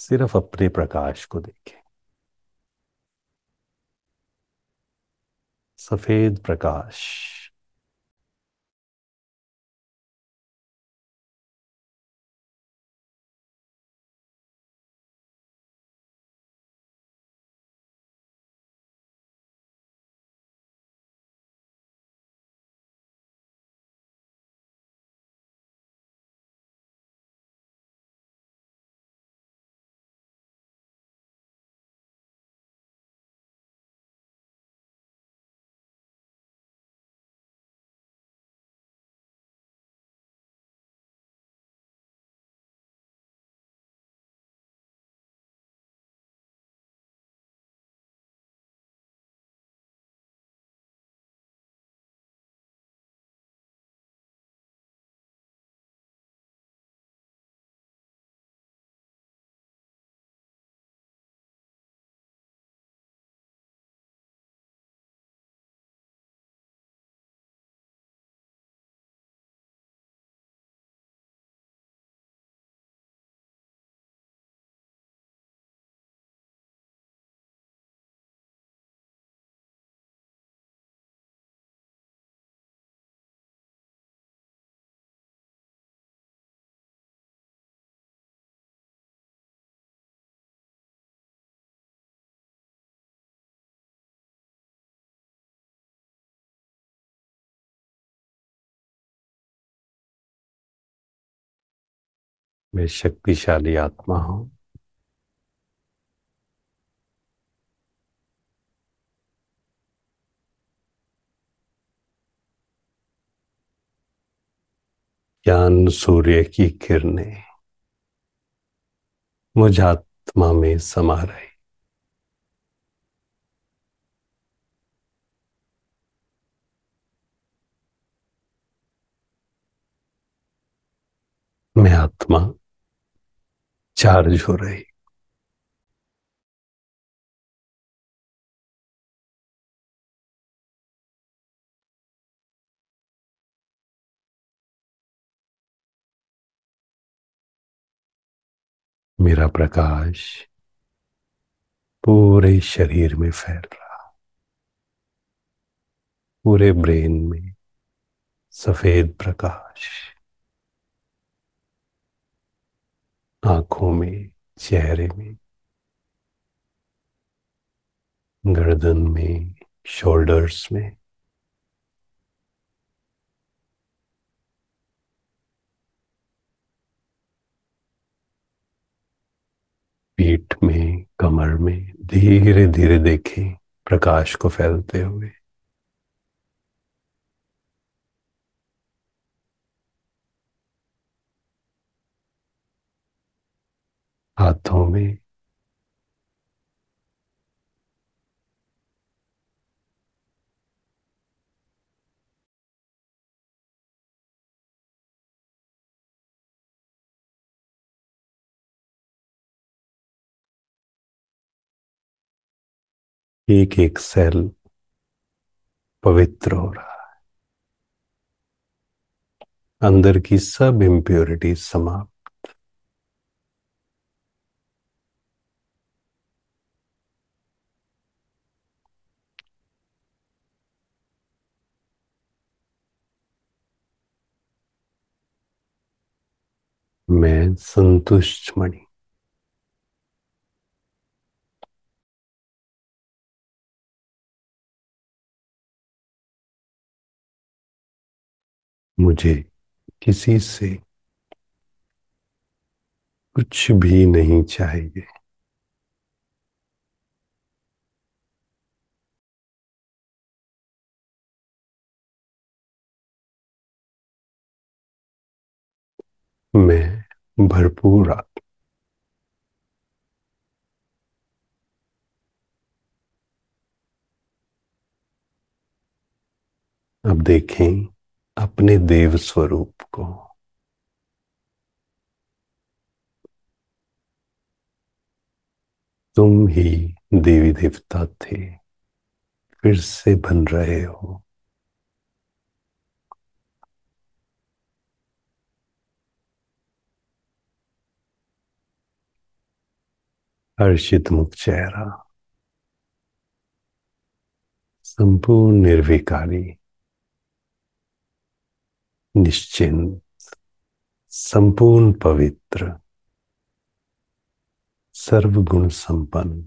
सिर्फ अपने प्रकाश को देखें सफेद प्रकाश मैं शक्तिशाली आत्मा हूं ज्ञान सूर्य की किरणें मुझ आत्मा में समा रहे मैं आत्मा चार्ज हो रही मेरा प्रकाश पूरे शरीर में फैल रहा पूरे ब्रेन में सफेद प्रकाश आंखों में चेहरे में गर्दन में शोल्डर्स में पीठ में कमर में धीरे धीरे देखें प्रकाश को फैलते हुए हाथों में एक एक सेल पवित्र हो रहा है अंदर की सब इंप्योरिटी समाप्त मैं संतुष्ट मणि मुझे किसी से कुछ भी नहीं चाहिए मैं भरपूर रात अब देखें अपने देव स्वरूप को तुम ही देवी देवता थे फिर से बन रहे हो हर्षित मुख चेहरा संपूर्ण निर्विकारी निश्चिंत संपूर्ण पवित्र सर्वगुण संपन्न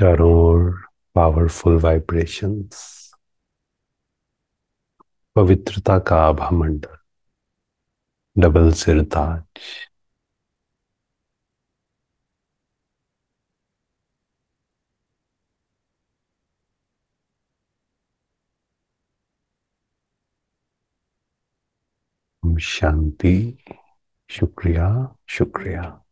चारों ओर पावरफुल वाइब्रेशंस पवित्रता का आभा मंडल डबल सिरताज शांति शुक्रिया शुक्रिया